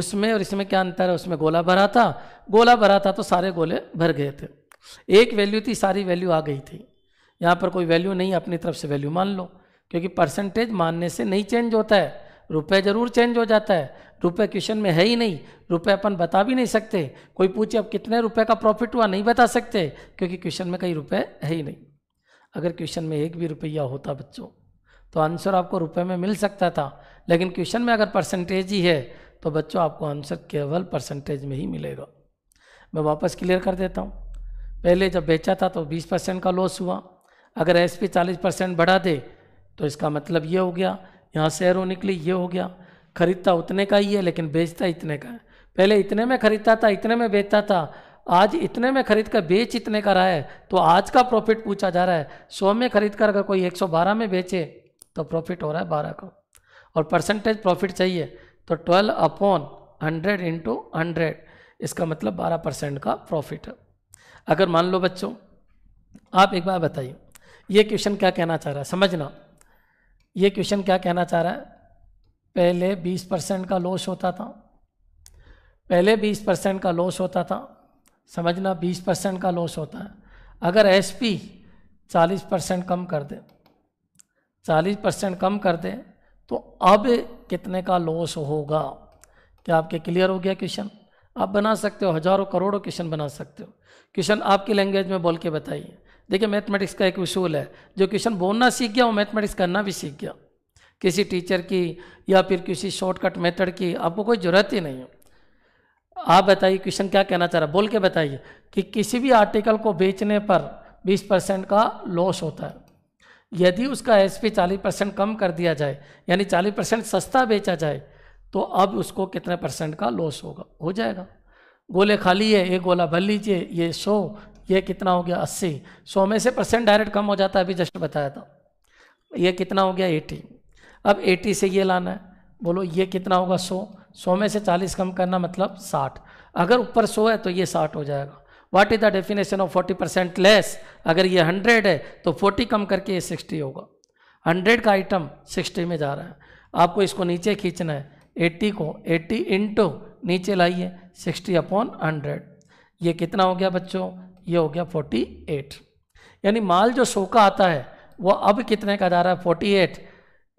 उसमें और इसमें क्या अंतर है उसमें गोला भरा था गोला भरा था तो सारे गोले भर गए थे एक वैल्यू थी सारी वैल्यू आ गई थी यहाँ पर कोई वैल्यू नहीं अपनी तरफ से वैल्यू मान लो क्योंकि परसेंटेज मानने से नहीं चेंज होता है रुपए जरूर चेंज हो जाता है रुपए क्वेश्चन में है ही नहीं रुपए अपन बता भी नहीं सकते कोई पूछे अब कितने रुपए का प्रॉफिट हुआ नहीं बता सकते क्योंकि क्वेश्चन में कहीं रुपए है ही नहीं अगर क्वेश्चन में एक भी रुपया होता बच्चों तो आंसर आपको रुपए में मिल सकता था लेकिन क्वेश्चन में अगर परसेंटेज ही है तो बच्चों आपको आंसर केवल परसेंटेज में ही मिलेगा मैं वापस क्लियर कर देता हूँ पहले जब बेचा था तो 20 परसेंट का लॉस हुआ अगर एस पी चालीस परसेंट बढ़ा दे तो इसका मतलब ये हो गया यहाँ के निकली ये हो गया खरीदता उतने का ही है लेकिन बेचता इतने का है पहले इतने में खरीदता था इतने में बेचता था आज इतने में खरीद कर बेच इतने का रहा है तो आज का प्रॉफिट पूछा जा रहा है सौ में खरीद कर अगर कोई 112 में बेचे तो प्रॉफिट हो रहा है बारह का और परसेंटेज प्रॉफिट चाहिए तो twelve upon hundred into hundred इसका मतलब बारह परसेंट का प्रॉफिट है अगर मान लो बच्चों आप एक बार बताइए ये क्वेश्चन क्या कहना चाह रहा है समझना ये क्वेश्चन क्या कहना चाह रहा है पहले 20 परसेंट का लॉस होता था पहले 20 परसेंट का लॉस होता था समझना 20 परसेंट का लॉस होता है अगर एस पी चालीस परसेंट कम कर दे चालीस परसेंट कम कर दे तो अब कितने का लॉस होगा क्या आपके क्लियर हो गया क्वेश्चन आप बना सकते हो हजारों करोड़ों क्वेश्चन बना सकते हो क्वेश्चन आपकी लैंग्वेज में बोल के बताइए देखिए मैथमेटिक्स का एक उसूल है जो क्वेश्चन बोलना सीख गया वो मैथमेटिक्स करना भी सीख गया किसी टीचर की या फिर किसी शॉर्टकट मेथड की आपको कोई ज़रूरत ही नहीं है आप बताइए क्वेश्चन क्या कहना चाह रहा बोल के बताइए कि किसी भी आर्टिकल को बेचने पर 20 परसेंट का लॉस होता है यदि उसका एस पी चालीस परसेंट कम कर दिया जाए यानी चालीस परसेंट सस्ता बेचा जाए तो अब उसको कितने परसेंट का लॉस होगा हो जाएगा गोले खाली है एक गोला भर लीजिए ये सौ ये कितना हो गया अस्सी सौ में से परसेंट डायरेक्ट कम हो जाता है अभी जस्ट बताया था ये कितना हो गया एटी अब एटी से ये लाना है बोलो ये कितना होगा सौ सौ में से चालीस कम करना मतलब साठ अगर ऊपर सौ है तो ये साठ हो जाएगा what is the definition of forty percent less अगर ये हंड्रेड है तो फोर्टी कम करके ये सिक्सटी होगा हंड्रेड का आइटम सिक्सटी में जा रहा है आपको इसको नीचे खींचना है एट्टी को एट्टी इंटू नीचे लाइए सिक्सटी अपॉन हंड्रेड ये कितना हो गया बच्चों ये हो गया 48 यानी माल जो सो का आता है वो अब कितने का जा रहा है 48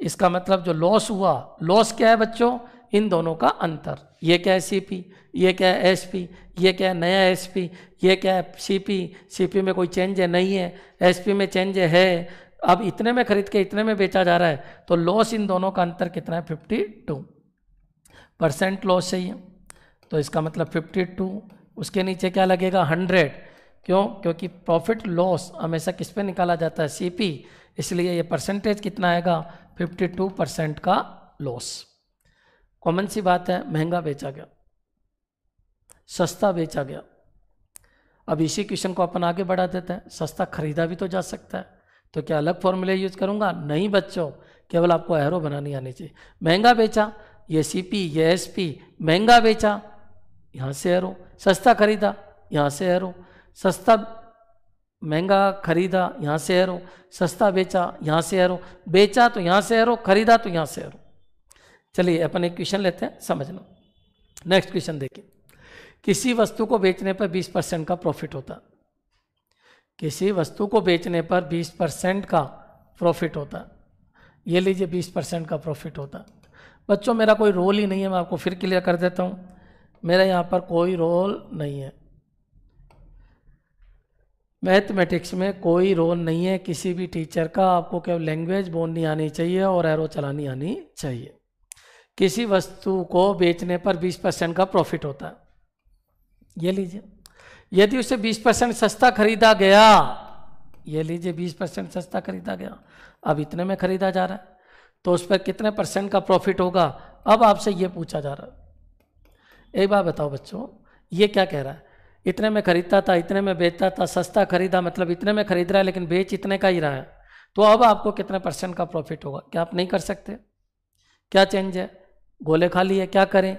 इसका मतलब जो लॉस हुआ लॉस क्या है बच्चों इन दोनों का अंतर ये क्या है सीपी ये क्या है एसपी ये क्या है नया एसपी ये क्या है सीपी सीपी में कोई चेंज है नहीं है एसपी में चेंज है अब इतने में खरीद के इतने में बेचा जा रहा है तो लॉस इन दोनों का अंतर कितना है फिफ्टी परसेंट लॉस चाहिए तो इसका मतलब 52 उसके नीचे क्या लगेगा क्यों क्योंकि प्रॉफिट लॉस हमेशा किस पे निकाला जाता है सीपी इसलिए ये परसेंटेज कितना आएगा 52 परसेंट का लॉस कॉमन सी बात है महंगा बेचा गया सस्ता बेचा गया अब इसी क्वेश्चन को अपन आगे बढ़ा देते हैं सस्ता खरीदा भी तो जा सकता है तो क्या अलग फॉर्मूले यूज करूंगा नहीं बच्चों केवल आपको एरो बनानी आनी चाहिए महंगा बेचा ये सीपी ये एसपी महंगा बेचा यहां से एरो सस्ता खरीदा यहां से एरो सस्ता महंगा खरीदा यहाँ से हरो सस्ता बेचा यहाँ से हरो बेचा तो यहाँ से हरो खरीदा तो यहाँ से हरो चलिए अपन एक क्वेश्चन लेते हैं समझ लो नेक्स्ट क्वेश्चन देखिए किसी वस्तु को बेचने पर 20 परसेंट का प्रॉफिट होता किसी वस्तु को बेचने पर 20 परसेंट का प्रॉफिट होता ये लीजिए 20 परसेंट का प्रॉफिट होता बच्चों मेरा कोई रोल ही नहीं है मैं आपको फिर क्लियर कर देता हूँ मेरा यहाँ पर कोई रोल नहीं है मैथमेटिक्स में कोई रोल नहीं है किसी भी टीचर का आपको केवल लैंग्वेज बोलनी आनी चाहिए और एरो चलानी आनी चाहिए किसी वस्तु को बेचने पर 20 परसेंट का प्रॉफिट होता है ये लीजिए यदि उसे 20 परसेंट सस्ता खरीदा गया ये लीजिए 20 परसेंट सस्ता खरीदा गया अब इतने में खरीदा जा रहा है तो उस पर कितने परसेंट का प्रॉफिट होगा अब आपसे ये पूछा जा रहा है एक बार बताओ बच्चों ये क्या कह रहा है इतने में खरीदता था इतने में बेचता था सस्ता खरीदा मतलब इतने में खरीद रहा है लेकिन बेच इतने का ही रहा है तो अब आपको कितने परसेंट का प्रॉफिट होगा क्या आप नहीं कर सकते क्या चेंज है गोले खा लिए क्या करें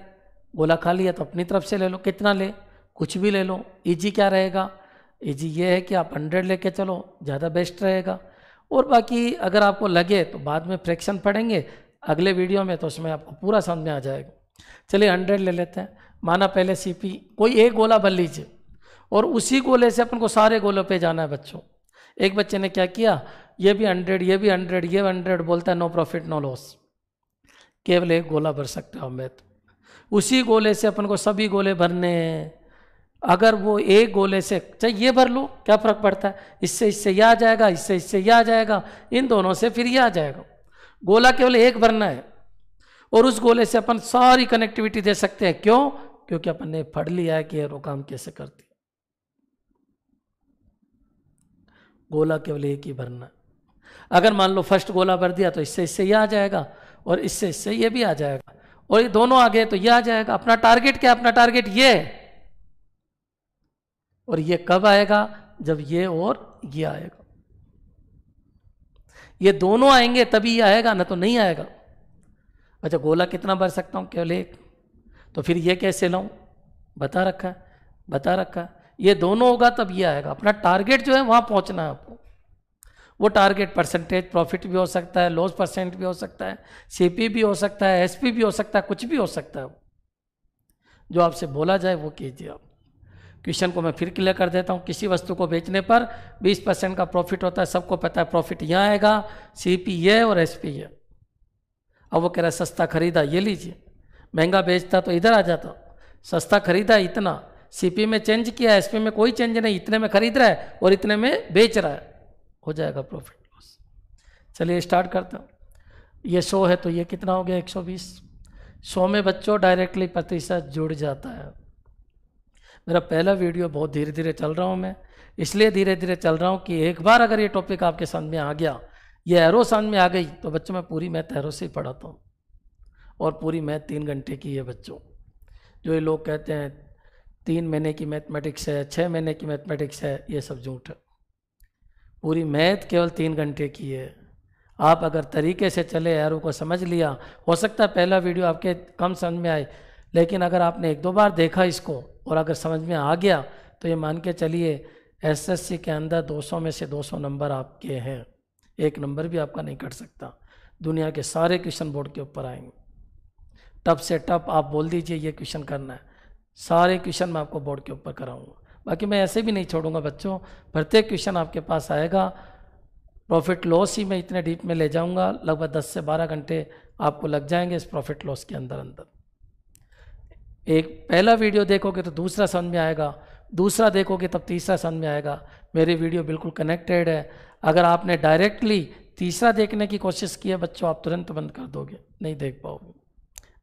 गोला खा लिया तो अपनी तरफ से ले लो कितना ले कुछ भी ले लो ईजी क्या रहेगा ईजी ये है कि आप हंड्रेड लेके चलो ज़्यादा बेस्ट रहेगा और बाकी अगर आपको लगे तो बाद में फ्रैक्शन पढ़ेंगे अगले वीडियो में तो उसमें आपको पूरा समझ में आ जाएगा चलिए हंड्रेड ले लेते हैं माना पहले सीपी कोई एक गोला भर लीजिए और उसी गोले से अपन को सारे गोलों पे जाना है बच्चों एक बच्चे ने क्या किया ये भी हंड्रेड ये भी हंड्रेड ये हंड्रेड बोलता है नो प्रॉफिट नो लॉस केवल एक गोला भर सकता हो मैं तो उसी गोले से अपन को सभी गोले भरने हैं अगर वो एक गोले से चाहे ये भर लो क्या फर्क पड़ता है इससे इससे यह आ जाएगा इससे इससे यह आ जाएगा इन दोनों से फिर यह आ जाएगा गोला केवल एक भरना है और उस गोले से अपन सारी कनेक्टिविटी दे सकते हैं क्यों क्योंकि अपन ने पढ़ लिया है कि एरो रोकाम कैसे करती गोला केवल एक ही भरना अगर मान लो फर्स्ट गोला भर दिया तो इससे इससे ये आ जाएगा और इससे इससे ये भी आ जाएगा और ये दोनों आ गए तो ये आ जाएगा अपना टारगेट क्या अपना टारगेट ये और ये कब आएगा जब ये और ये आएगा ये दोनों आएंगे तभी ये आएगा ना तो नहीं आएगा अच्छा गोला कितना भर सकता हूं केवल एक तो फिर ये कैसे लाऊं बता रखा है बता रखा है ये दोनों होगा तब ये आएगा अपना टारगेट जो है वहाँ पहुँचना है आपको वो टारगेट परसेंटेज प्रॉफिट भी हो सकता है लॉस परसेंट भी हो सकता है सीपी भी हो सकता है एसपी भी हो सकता है कुछ भी हो सकता है जो आपसे बोला जाए वो कीजिए आप क्वेश्चन को मैं फिर क्लियर कर देता हूँ किसी वस्तु को बेचने पर 20 परसेंट का प्रॉफिट होता है सबको पता है प्रॉफिट यहाँ आएगा सी पी ये और एस पी ये अब वो कह रहा है सस्ता खरीदा ये लीजिए महंगा बेचता तो इधर आ जाता सस्ता खरीदा इतना सीपी में चेंज किया एसपी में कोई चेंज नहीं इतने में खरीद रहा है और इतने में बेच रहा है हो जाएगा प्रॉफिट लॉस चलिए स्टार्ट करते हैं ये सौ है तो ये कितना हो गया एक सौ बीस सौ में बच्चों डायरेक्टली प्रतिशत जुड़ जाता है मेरा पहला वीडियो बहुत धीरे धीरे चल रहा हूँ मैं इसलिए धीरे धीरे चल रहा हूँ कि एक बार अगर ये टॉपिक आपके सामने आ गया ये एरो सामने आ गई तो बच्चों में पूरी मैं तैरो से पढ़ाता हूँ और पूरी मैथ तीन घंटे की है बच्चों जो ये लोग कहते हैं तीन महीने की मैथमेटिक्स है छः महीने की मैथमेटिक्स है ये सब झूठ पूरी मैथ केवल तीन घंटे की है आप अगर तरीके से चले एरो को समझ लिया हो सकता है पहला वीडियो आपके कम समझ में आए लेकिन अगर आपने एक दो बार देखा इसको और अगर समझ में आ गया तो ये मान के चलिए एसएससी के अंदर 200 में से 200 नंबर आपके हैं एक नंबर भी आपका नहीं कट सकता दुनिया के सारे क्वेश्चन बोर्ड के ऊपर आएंगे टप से टप आप बोल दीजिए ये क्वेश्चन करना है सारे क्वेश्चन मैं आपको बोर्ड के ऊपर कराऊंगा बाकी मैं ऐसे भी नहीं छोड़ूंगा बच्चों प्रत्येक क्वेश्चन आपके पास आएगा प्रॉफिट लॉस ही मैं इतने डीप में ले जाऊंगा लगभग दस से बारह घंटे आपको लग जाएंगे इस प्रॉफिट लॉस के अंदर अंदर एक पहला वीडियो देखोगे तो दूसरा समझ में आएगा दूसरा देखोगे तब तीसरा समझ में आएगा मेरी वीडियो बिल्कुल कनेक्टेड है अगर आपने डायरेक्टली तीसरा देखने की कोशिश की है बच्चों आप तुरंत बंद कर दोगे नहीं देख पाओगे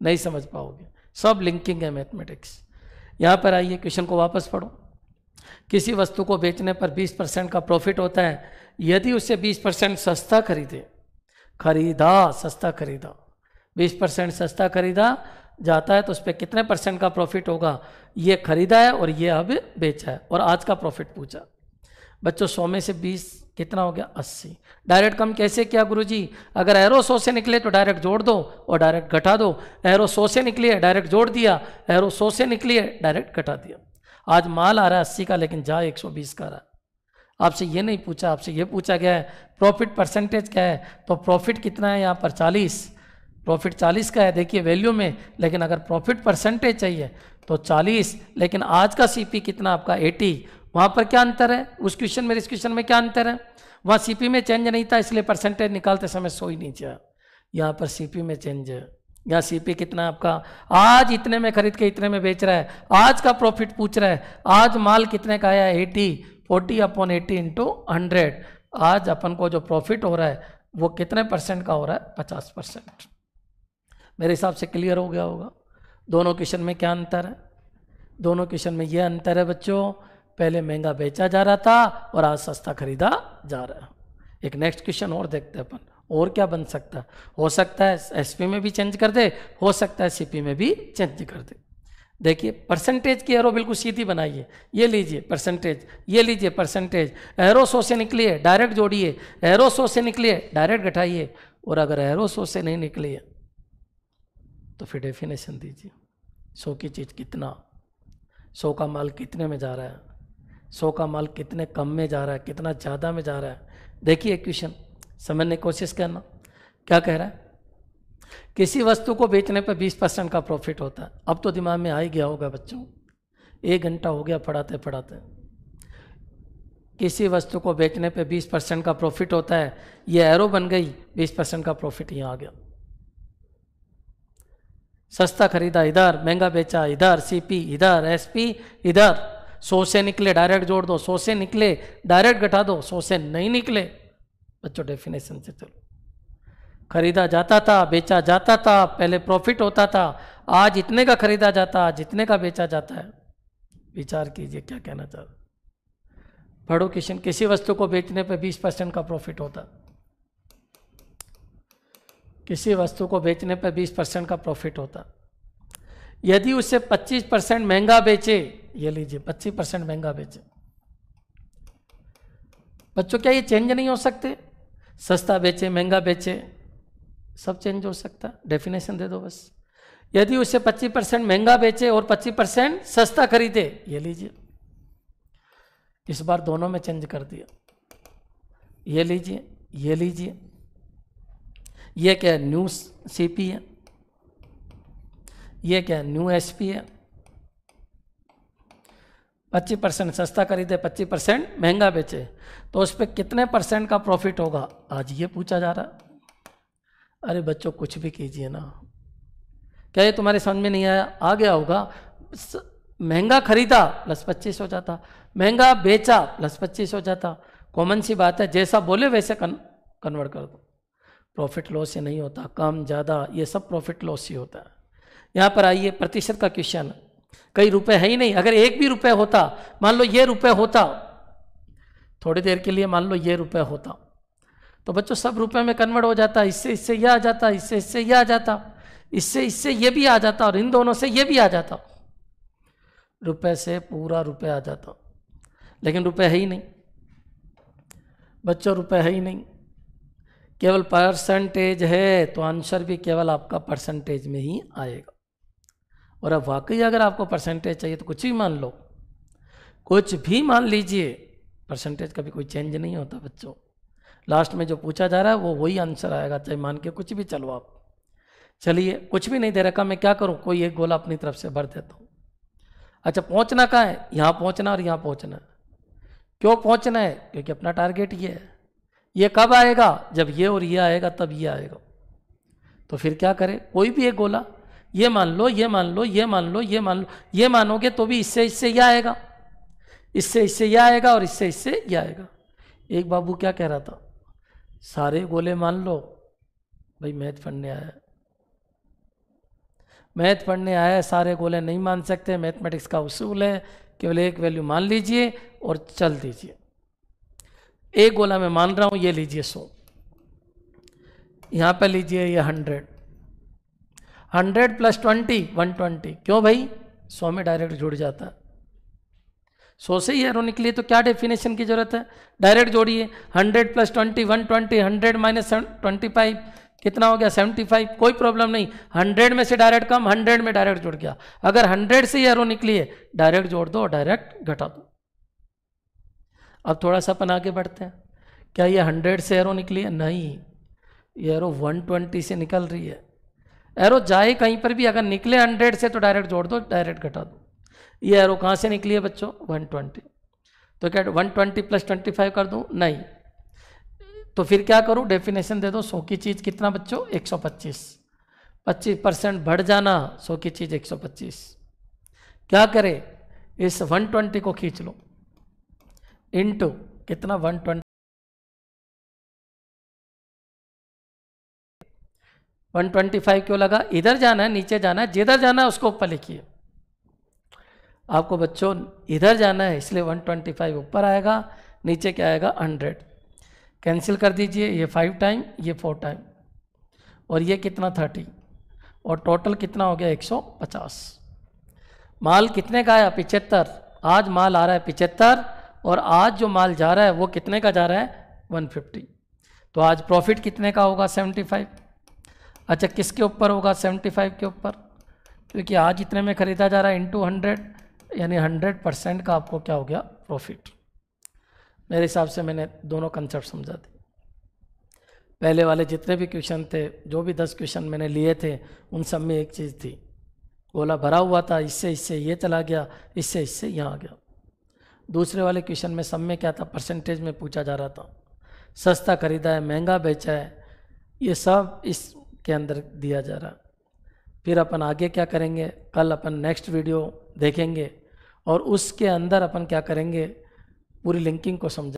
नहीं समझ पाओगे सब लिंकिंग है मैथमेटिक्स यहाँ पर आइए क्वेश्चन को वापस पढ़ो किसी वस्तु को बेचने पर 20 परसेंट का प्रॉफिट होता है यदि उसे 20 परसेंट सस्ता खरीदे खरीदा सस्ता खरीदा 20 परसेंट सस्ता खरीदा जाता है तो उस पर कितने परसेंट का प्रॉफिट होगा ये खरीदा है और ये अब बेचा है और आज का प्रॉफिट पूछा बच्चों सौ में से बीस कितना हो गया अस्सी डायरेक्ट कम कैसे किया गुरुजी अगर एरो सौ से निकले तो डायरेक्ट जोड़ दो और डायरेक्ट घटा दो एरो सौ से निकली है डायरेक्ट जोड़ दिया एरो सौ से निकली है डायरेक्ट घटा दिया आज माल आ रहा है अस्सी का लेकिन जा एक सौ बीस का रहा है आपसे ये नहीं पूछा आपसे ये पूछा गया है प्रॉफिट परसेंटेज क्या है तो प्रॉफिट कितना है यहाँ पर चालीस प्रॉफिट चालीस का है देखिए वैल्यू में लेकिन अगर प्रॉफिट परसेंटेज चाहिए तो चालीस लेकिन आज का पी कितना आपका एटी वहाँ पर क्या अंतर है उस क्वेश्चन में इस क्वेश्चन में क्या अंतर है वहाँ सीपी में चेंज नहीं था इसलिए परसेंटेज निकालते समय सो ही नीचे यहाँ पर सीपी में चेंज है यहाँ सीपी कितना आपका आज इतने में खरीद के इतने में बेच रहा है आज का प्रॉफिट पूछ रहा है आज माल कितने का आया eighty forty upon eighty into hundred आज अपन को जो प्रॉफिट हो रहा है वो कितने परसेंट का हो रहा है पचास परसेंट मेरे हिसाब से क्लियर हो गया होगा दोनों क्वेश्चन में क्या अंतर है दोनों क्वेश्चन में यह अंतर है बच्चों पहले महंगा बेचा जा रहा था और आज सस्ता खरीदा जा रहा है एक नेक्स्ट क्वेश्चन और देखते हैं अपन और क्या बन सकता है हो सकता है एसपी में भी चेंज कर दे हो सकता है सीपी में भी चेंज कर दे देखिए परसेंटेज की एरो बिल्कुल सीधी बनाइए ये लीजिए परसेंटेज ये लीजिए परसेंटेज एरो सो से निकलिए डायरेक्ट जोड़िए एरो सो से निकलिए डायरेक्ट घटाइए और अगर एरो सो से नहीं निकलिए तो फिर डेफिनेशन दीजिए सो की चीज़ कितना सो का माल कितने में जा रहा है सौ का माल कितने कम में जा रहा है कितना ज़्यादा में जा रहा है देखिए क्वेश्चन समझने की कोशिश करना क्या कह रहा है किसी वस्तु को बेचने पर 20 परसेंट का प्रॉफिट होता है अब तो दिमाग में आ ही गया होगा बच्चों एक घंटा हो गया पढ़ाते पढ़ाते किसी वस्तु को बेचने पर 20 परसेंट का प्रॉफिट होता है ये एरो बन गई 20 परसेंट का प्रॉफिट यहाँ आ गया सस्ता खरीदा इधर महंगा बेचा इधर सीपी इधर एसपी इधर सौ से निकले डायरेक्ट जोड़ दो सौ से निकले डायरेक्ट घटा दो सौ से नहीं निकले बच्चों डेफिनेशन से चलो खरीदा जाता था बेचा जाता था पहले प्रॉफिट होता था आज इतने का खरीदा जाता आज इतने का बेचा जाता है विचार कीजिए क्या कहना चाहता पढ़ो किशन किसी वस्तु को बेचने पर 20 परसेंट का प्रॉफिट होता किसी वस्तु को बेचने पर 20 परसेंट का प्रॉफिट होता यदि उसे 25 परसेंट महंगा बेचे ये लीजिए पच्चीस परसेंट महंगा बेचें बच्चों क्या ये चेंज नहीं हो सकते सस्ता बेचे महंगा बेचे सब चेंज हो सकता डेफिनेशन दे दो बस यदि उसे 25 परसेंट महंगा बेचे और 25 परसेंट सस्ता खरीदे ये लीजिए इस बार दोनों में चेंज कर दिया ये लीजिए ये लीजिए ये क्या न्यू सीपी है ये क्या न्यू एसपी है पच्चीस परसेंट सस्ता खरीदे पच्चीस परसेंट महंगा बेचे तो उस पर कितने परसेंट का प्रॉफिट होगा आज ये पूछा जा रहा अरे बच्चों कुछ भी कीजिए ना क्या ये तुम्हारे समझ में नहीं आया आ गया होगा महंगा खरीदा प्लस पच्चीस हो जाता महंगा बेचा प्लस पच्चीस हो जाता कॉमन सी बात है जैसा बोले वैसे कन, कन्वर्ट कर दो प्रॉफिट लॉस ही नहीं होता कम ज़्यादा ये सब प्रॉफिट लॉस ही होता है यहाँ पर आइए प्रतिशत का क्वेश्चन कई रुपए है ही नहीं अगर एक भी रुपए होता मान लो ये रुपए होता थोड़ी देर के लिए मान लो ये रुपए होता तो बच्चों सब रुपए में कन्वर्ट हो जाता इससे इससे यह आ जाता इससे इससे यह आ जाता इससे इससे ये भी आ जाता और इन दोनों से ये भी आ जाता रुपए से पूरा रुपए आ जाता लेकिन रुपए है ही नहीं बच्चों रुपए है ही नहीं केवल परसेंटेज है तो आंसर भी केवल आपका परसेंटेज में ही आएगा और अब वाकई अगर आपको परसेंटेज चाहिए तो कुछ भी मान लो कुछ भी मान लीजिए परसेंटेज कभी कोई चेंज नहीं होता बच्चों लास्ट में जो पूछा जा रहा है वो वही आंसर आएगा चाहे मान के कुछ भी चलो आप चलिए कुछ भी नहीं दे रखा मैं क्या करूँ कोई एक गोला अपनी तरफ से भर देता हूँ अच्छा पहुँचना कहाँ है यहाँ पहुँचना और यहाँ पहुँचना क्यों पहुँचना है क्योंकि अपना टारगेट ये है ये कब आएगा जब ये और ये आएगा तब ये आएगा तो फिर क्या करें कोई भी एक गोला ये मान लो ये मान लो ये मान लो ये मान लो ये मानोगे तो भी इससे इससे यह आएगा इससे इससे यह आएगा और इससे इससे यह आएगा एक बाबू क्या कह रहा था सारे गोले मान लो भाई मैथ पढ़ने आया मैथ पढ़ने आया सारे गोले नहीं मान सकते मैथमेटिक्स का उसूल है केवल एक वैल्यू मान लीजिए और चल दीजिए एक गोला मैं मान रहा हूँ ये लीजिए सौ यहाँ पर लीजिए ये hundred hundred plus twenty one twenty क्यों भाई सौ में डायरेक्ट जुड़ जाता है सौ से ही एरो निकली तो क्या डेफिनेशन की जरूरत है डायरेक्ट जोड़िए hundred plus twenty one twenty hundred minus twenty five कितना हो गया सेवेंटी फाइव कोई प्रॉब्लम नहीं हंड्रेड में से डायरेक्ट कम हंड्रेड में डायरेक्ट जुड़ गया अगर हंड्रेड से ही एरो निकली है डायरेक्ट जोड़ दो और डायरेक्ट घटा दो अब थोड़ा सा अपन आगे बढ़ते हैं क्या ये हंड्रेड से एरो निकली है नहीं ये एरो वन ट्वेंटी से निकल रही है एरो जाए कहीं पर भी अगर निकले हंड्रेड से तो डायरेक्ट जोड़ दो डायरेक्ट घटा दो ये एरो कहाँ से निकली है बच्चों वन ट्वेंटी तो क्या one twenty plus twenty five कर दूँ नहीं तो फिर क्या करूँ डेफिनेशन दे दो सौ की चीज़ कितना बच्चों एक सौ पच्चीस पच्चीस परसेंट बढ़ जाना सौ की चीज़ एक सौ पच्चीस क्या करें इस वन ट्वेंटी को खींच लो इंटू कितना वन ट्वेंटी 125 क्यों लगा इधर जाना है नीचे जाना है जिधर जाना है उसको ऊपर लिखिए आपको बच्चों इधर जाना है इसलिए 125 ऊपर आएगा नीचे क्या आएगा 100 कैंसिल कर दीजिए ये फाइव टाइम ये फोर टाइम और ये कितना थर्टी और टोटल कितना हो गया 150 माल कितने का आया पिचहत्तर आज माल आ रहा है पिचहत्तर और आज जो माल जा रहा है वो कितने का जा रहा है 150 तो आज प्रॉफिट कितने का होगा 75 अच्छा किसके ऊपर होगा 75 के ऊपर क्योंकि आज इतने में ख़रीदा जा रहा है इंटू हंड्रेड यानी हंड्रेड परसेंट का आपको क्या हो गया प्रॉफिट मेरे हिसाब से मैंने दोनों कंसेप्ट समझा थे पहले वाले जितने भी क्वेश्चन थे जो भी दस क्वेश्चन मैंने लिए थे उन सब में एक चीज़ थी गोला भरा हुआ था इससे इससे ये चला गया इससे इससे यहाँ आ गया दूसरे वाले क्वेश्चन में सब में क्या था परसेंटेज में पूछा जा रहा था सस्ता खरीदा है महंगा बेचा है ये सब इस के अंदर दिया जा रहा फिर अपन आगे क्या करेंगे कल अपन नेक्स्ट वीडियो देखेंगे और उसके अंदर अपन क्या करेंगे पूरी लिंकिंग को समझा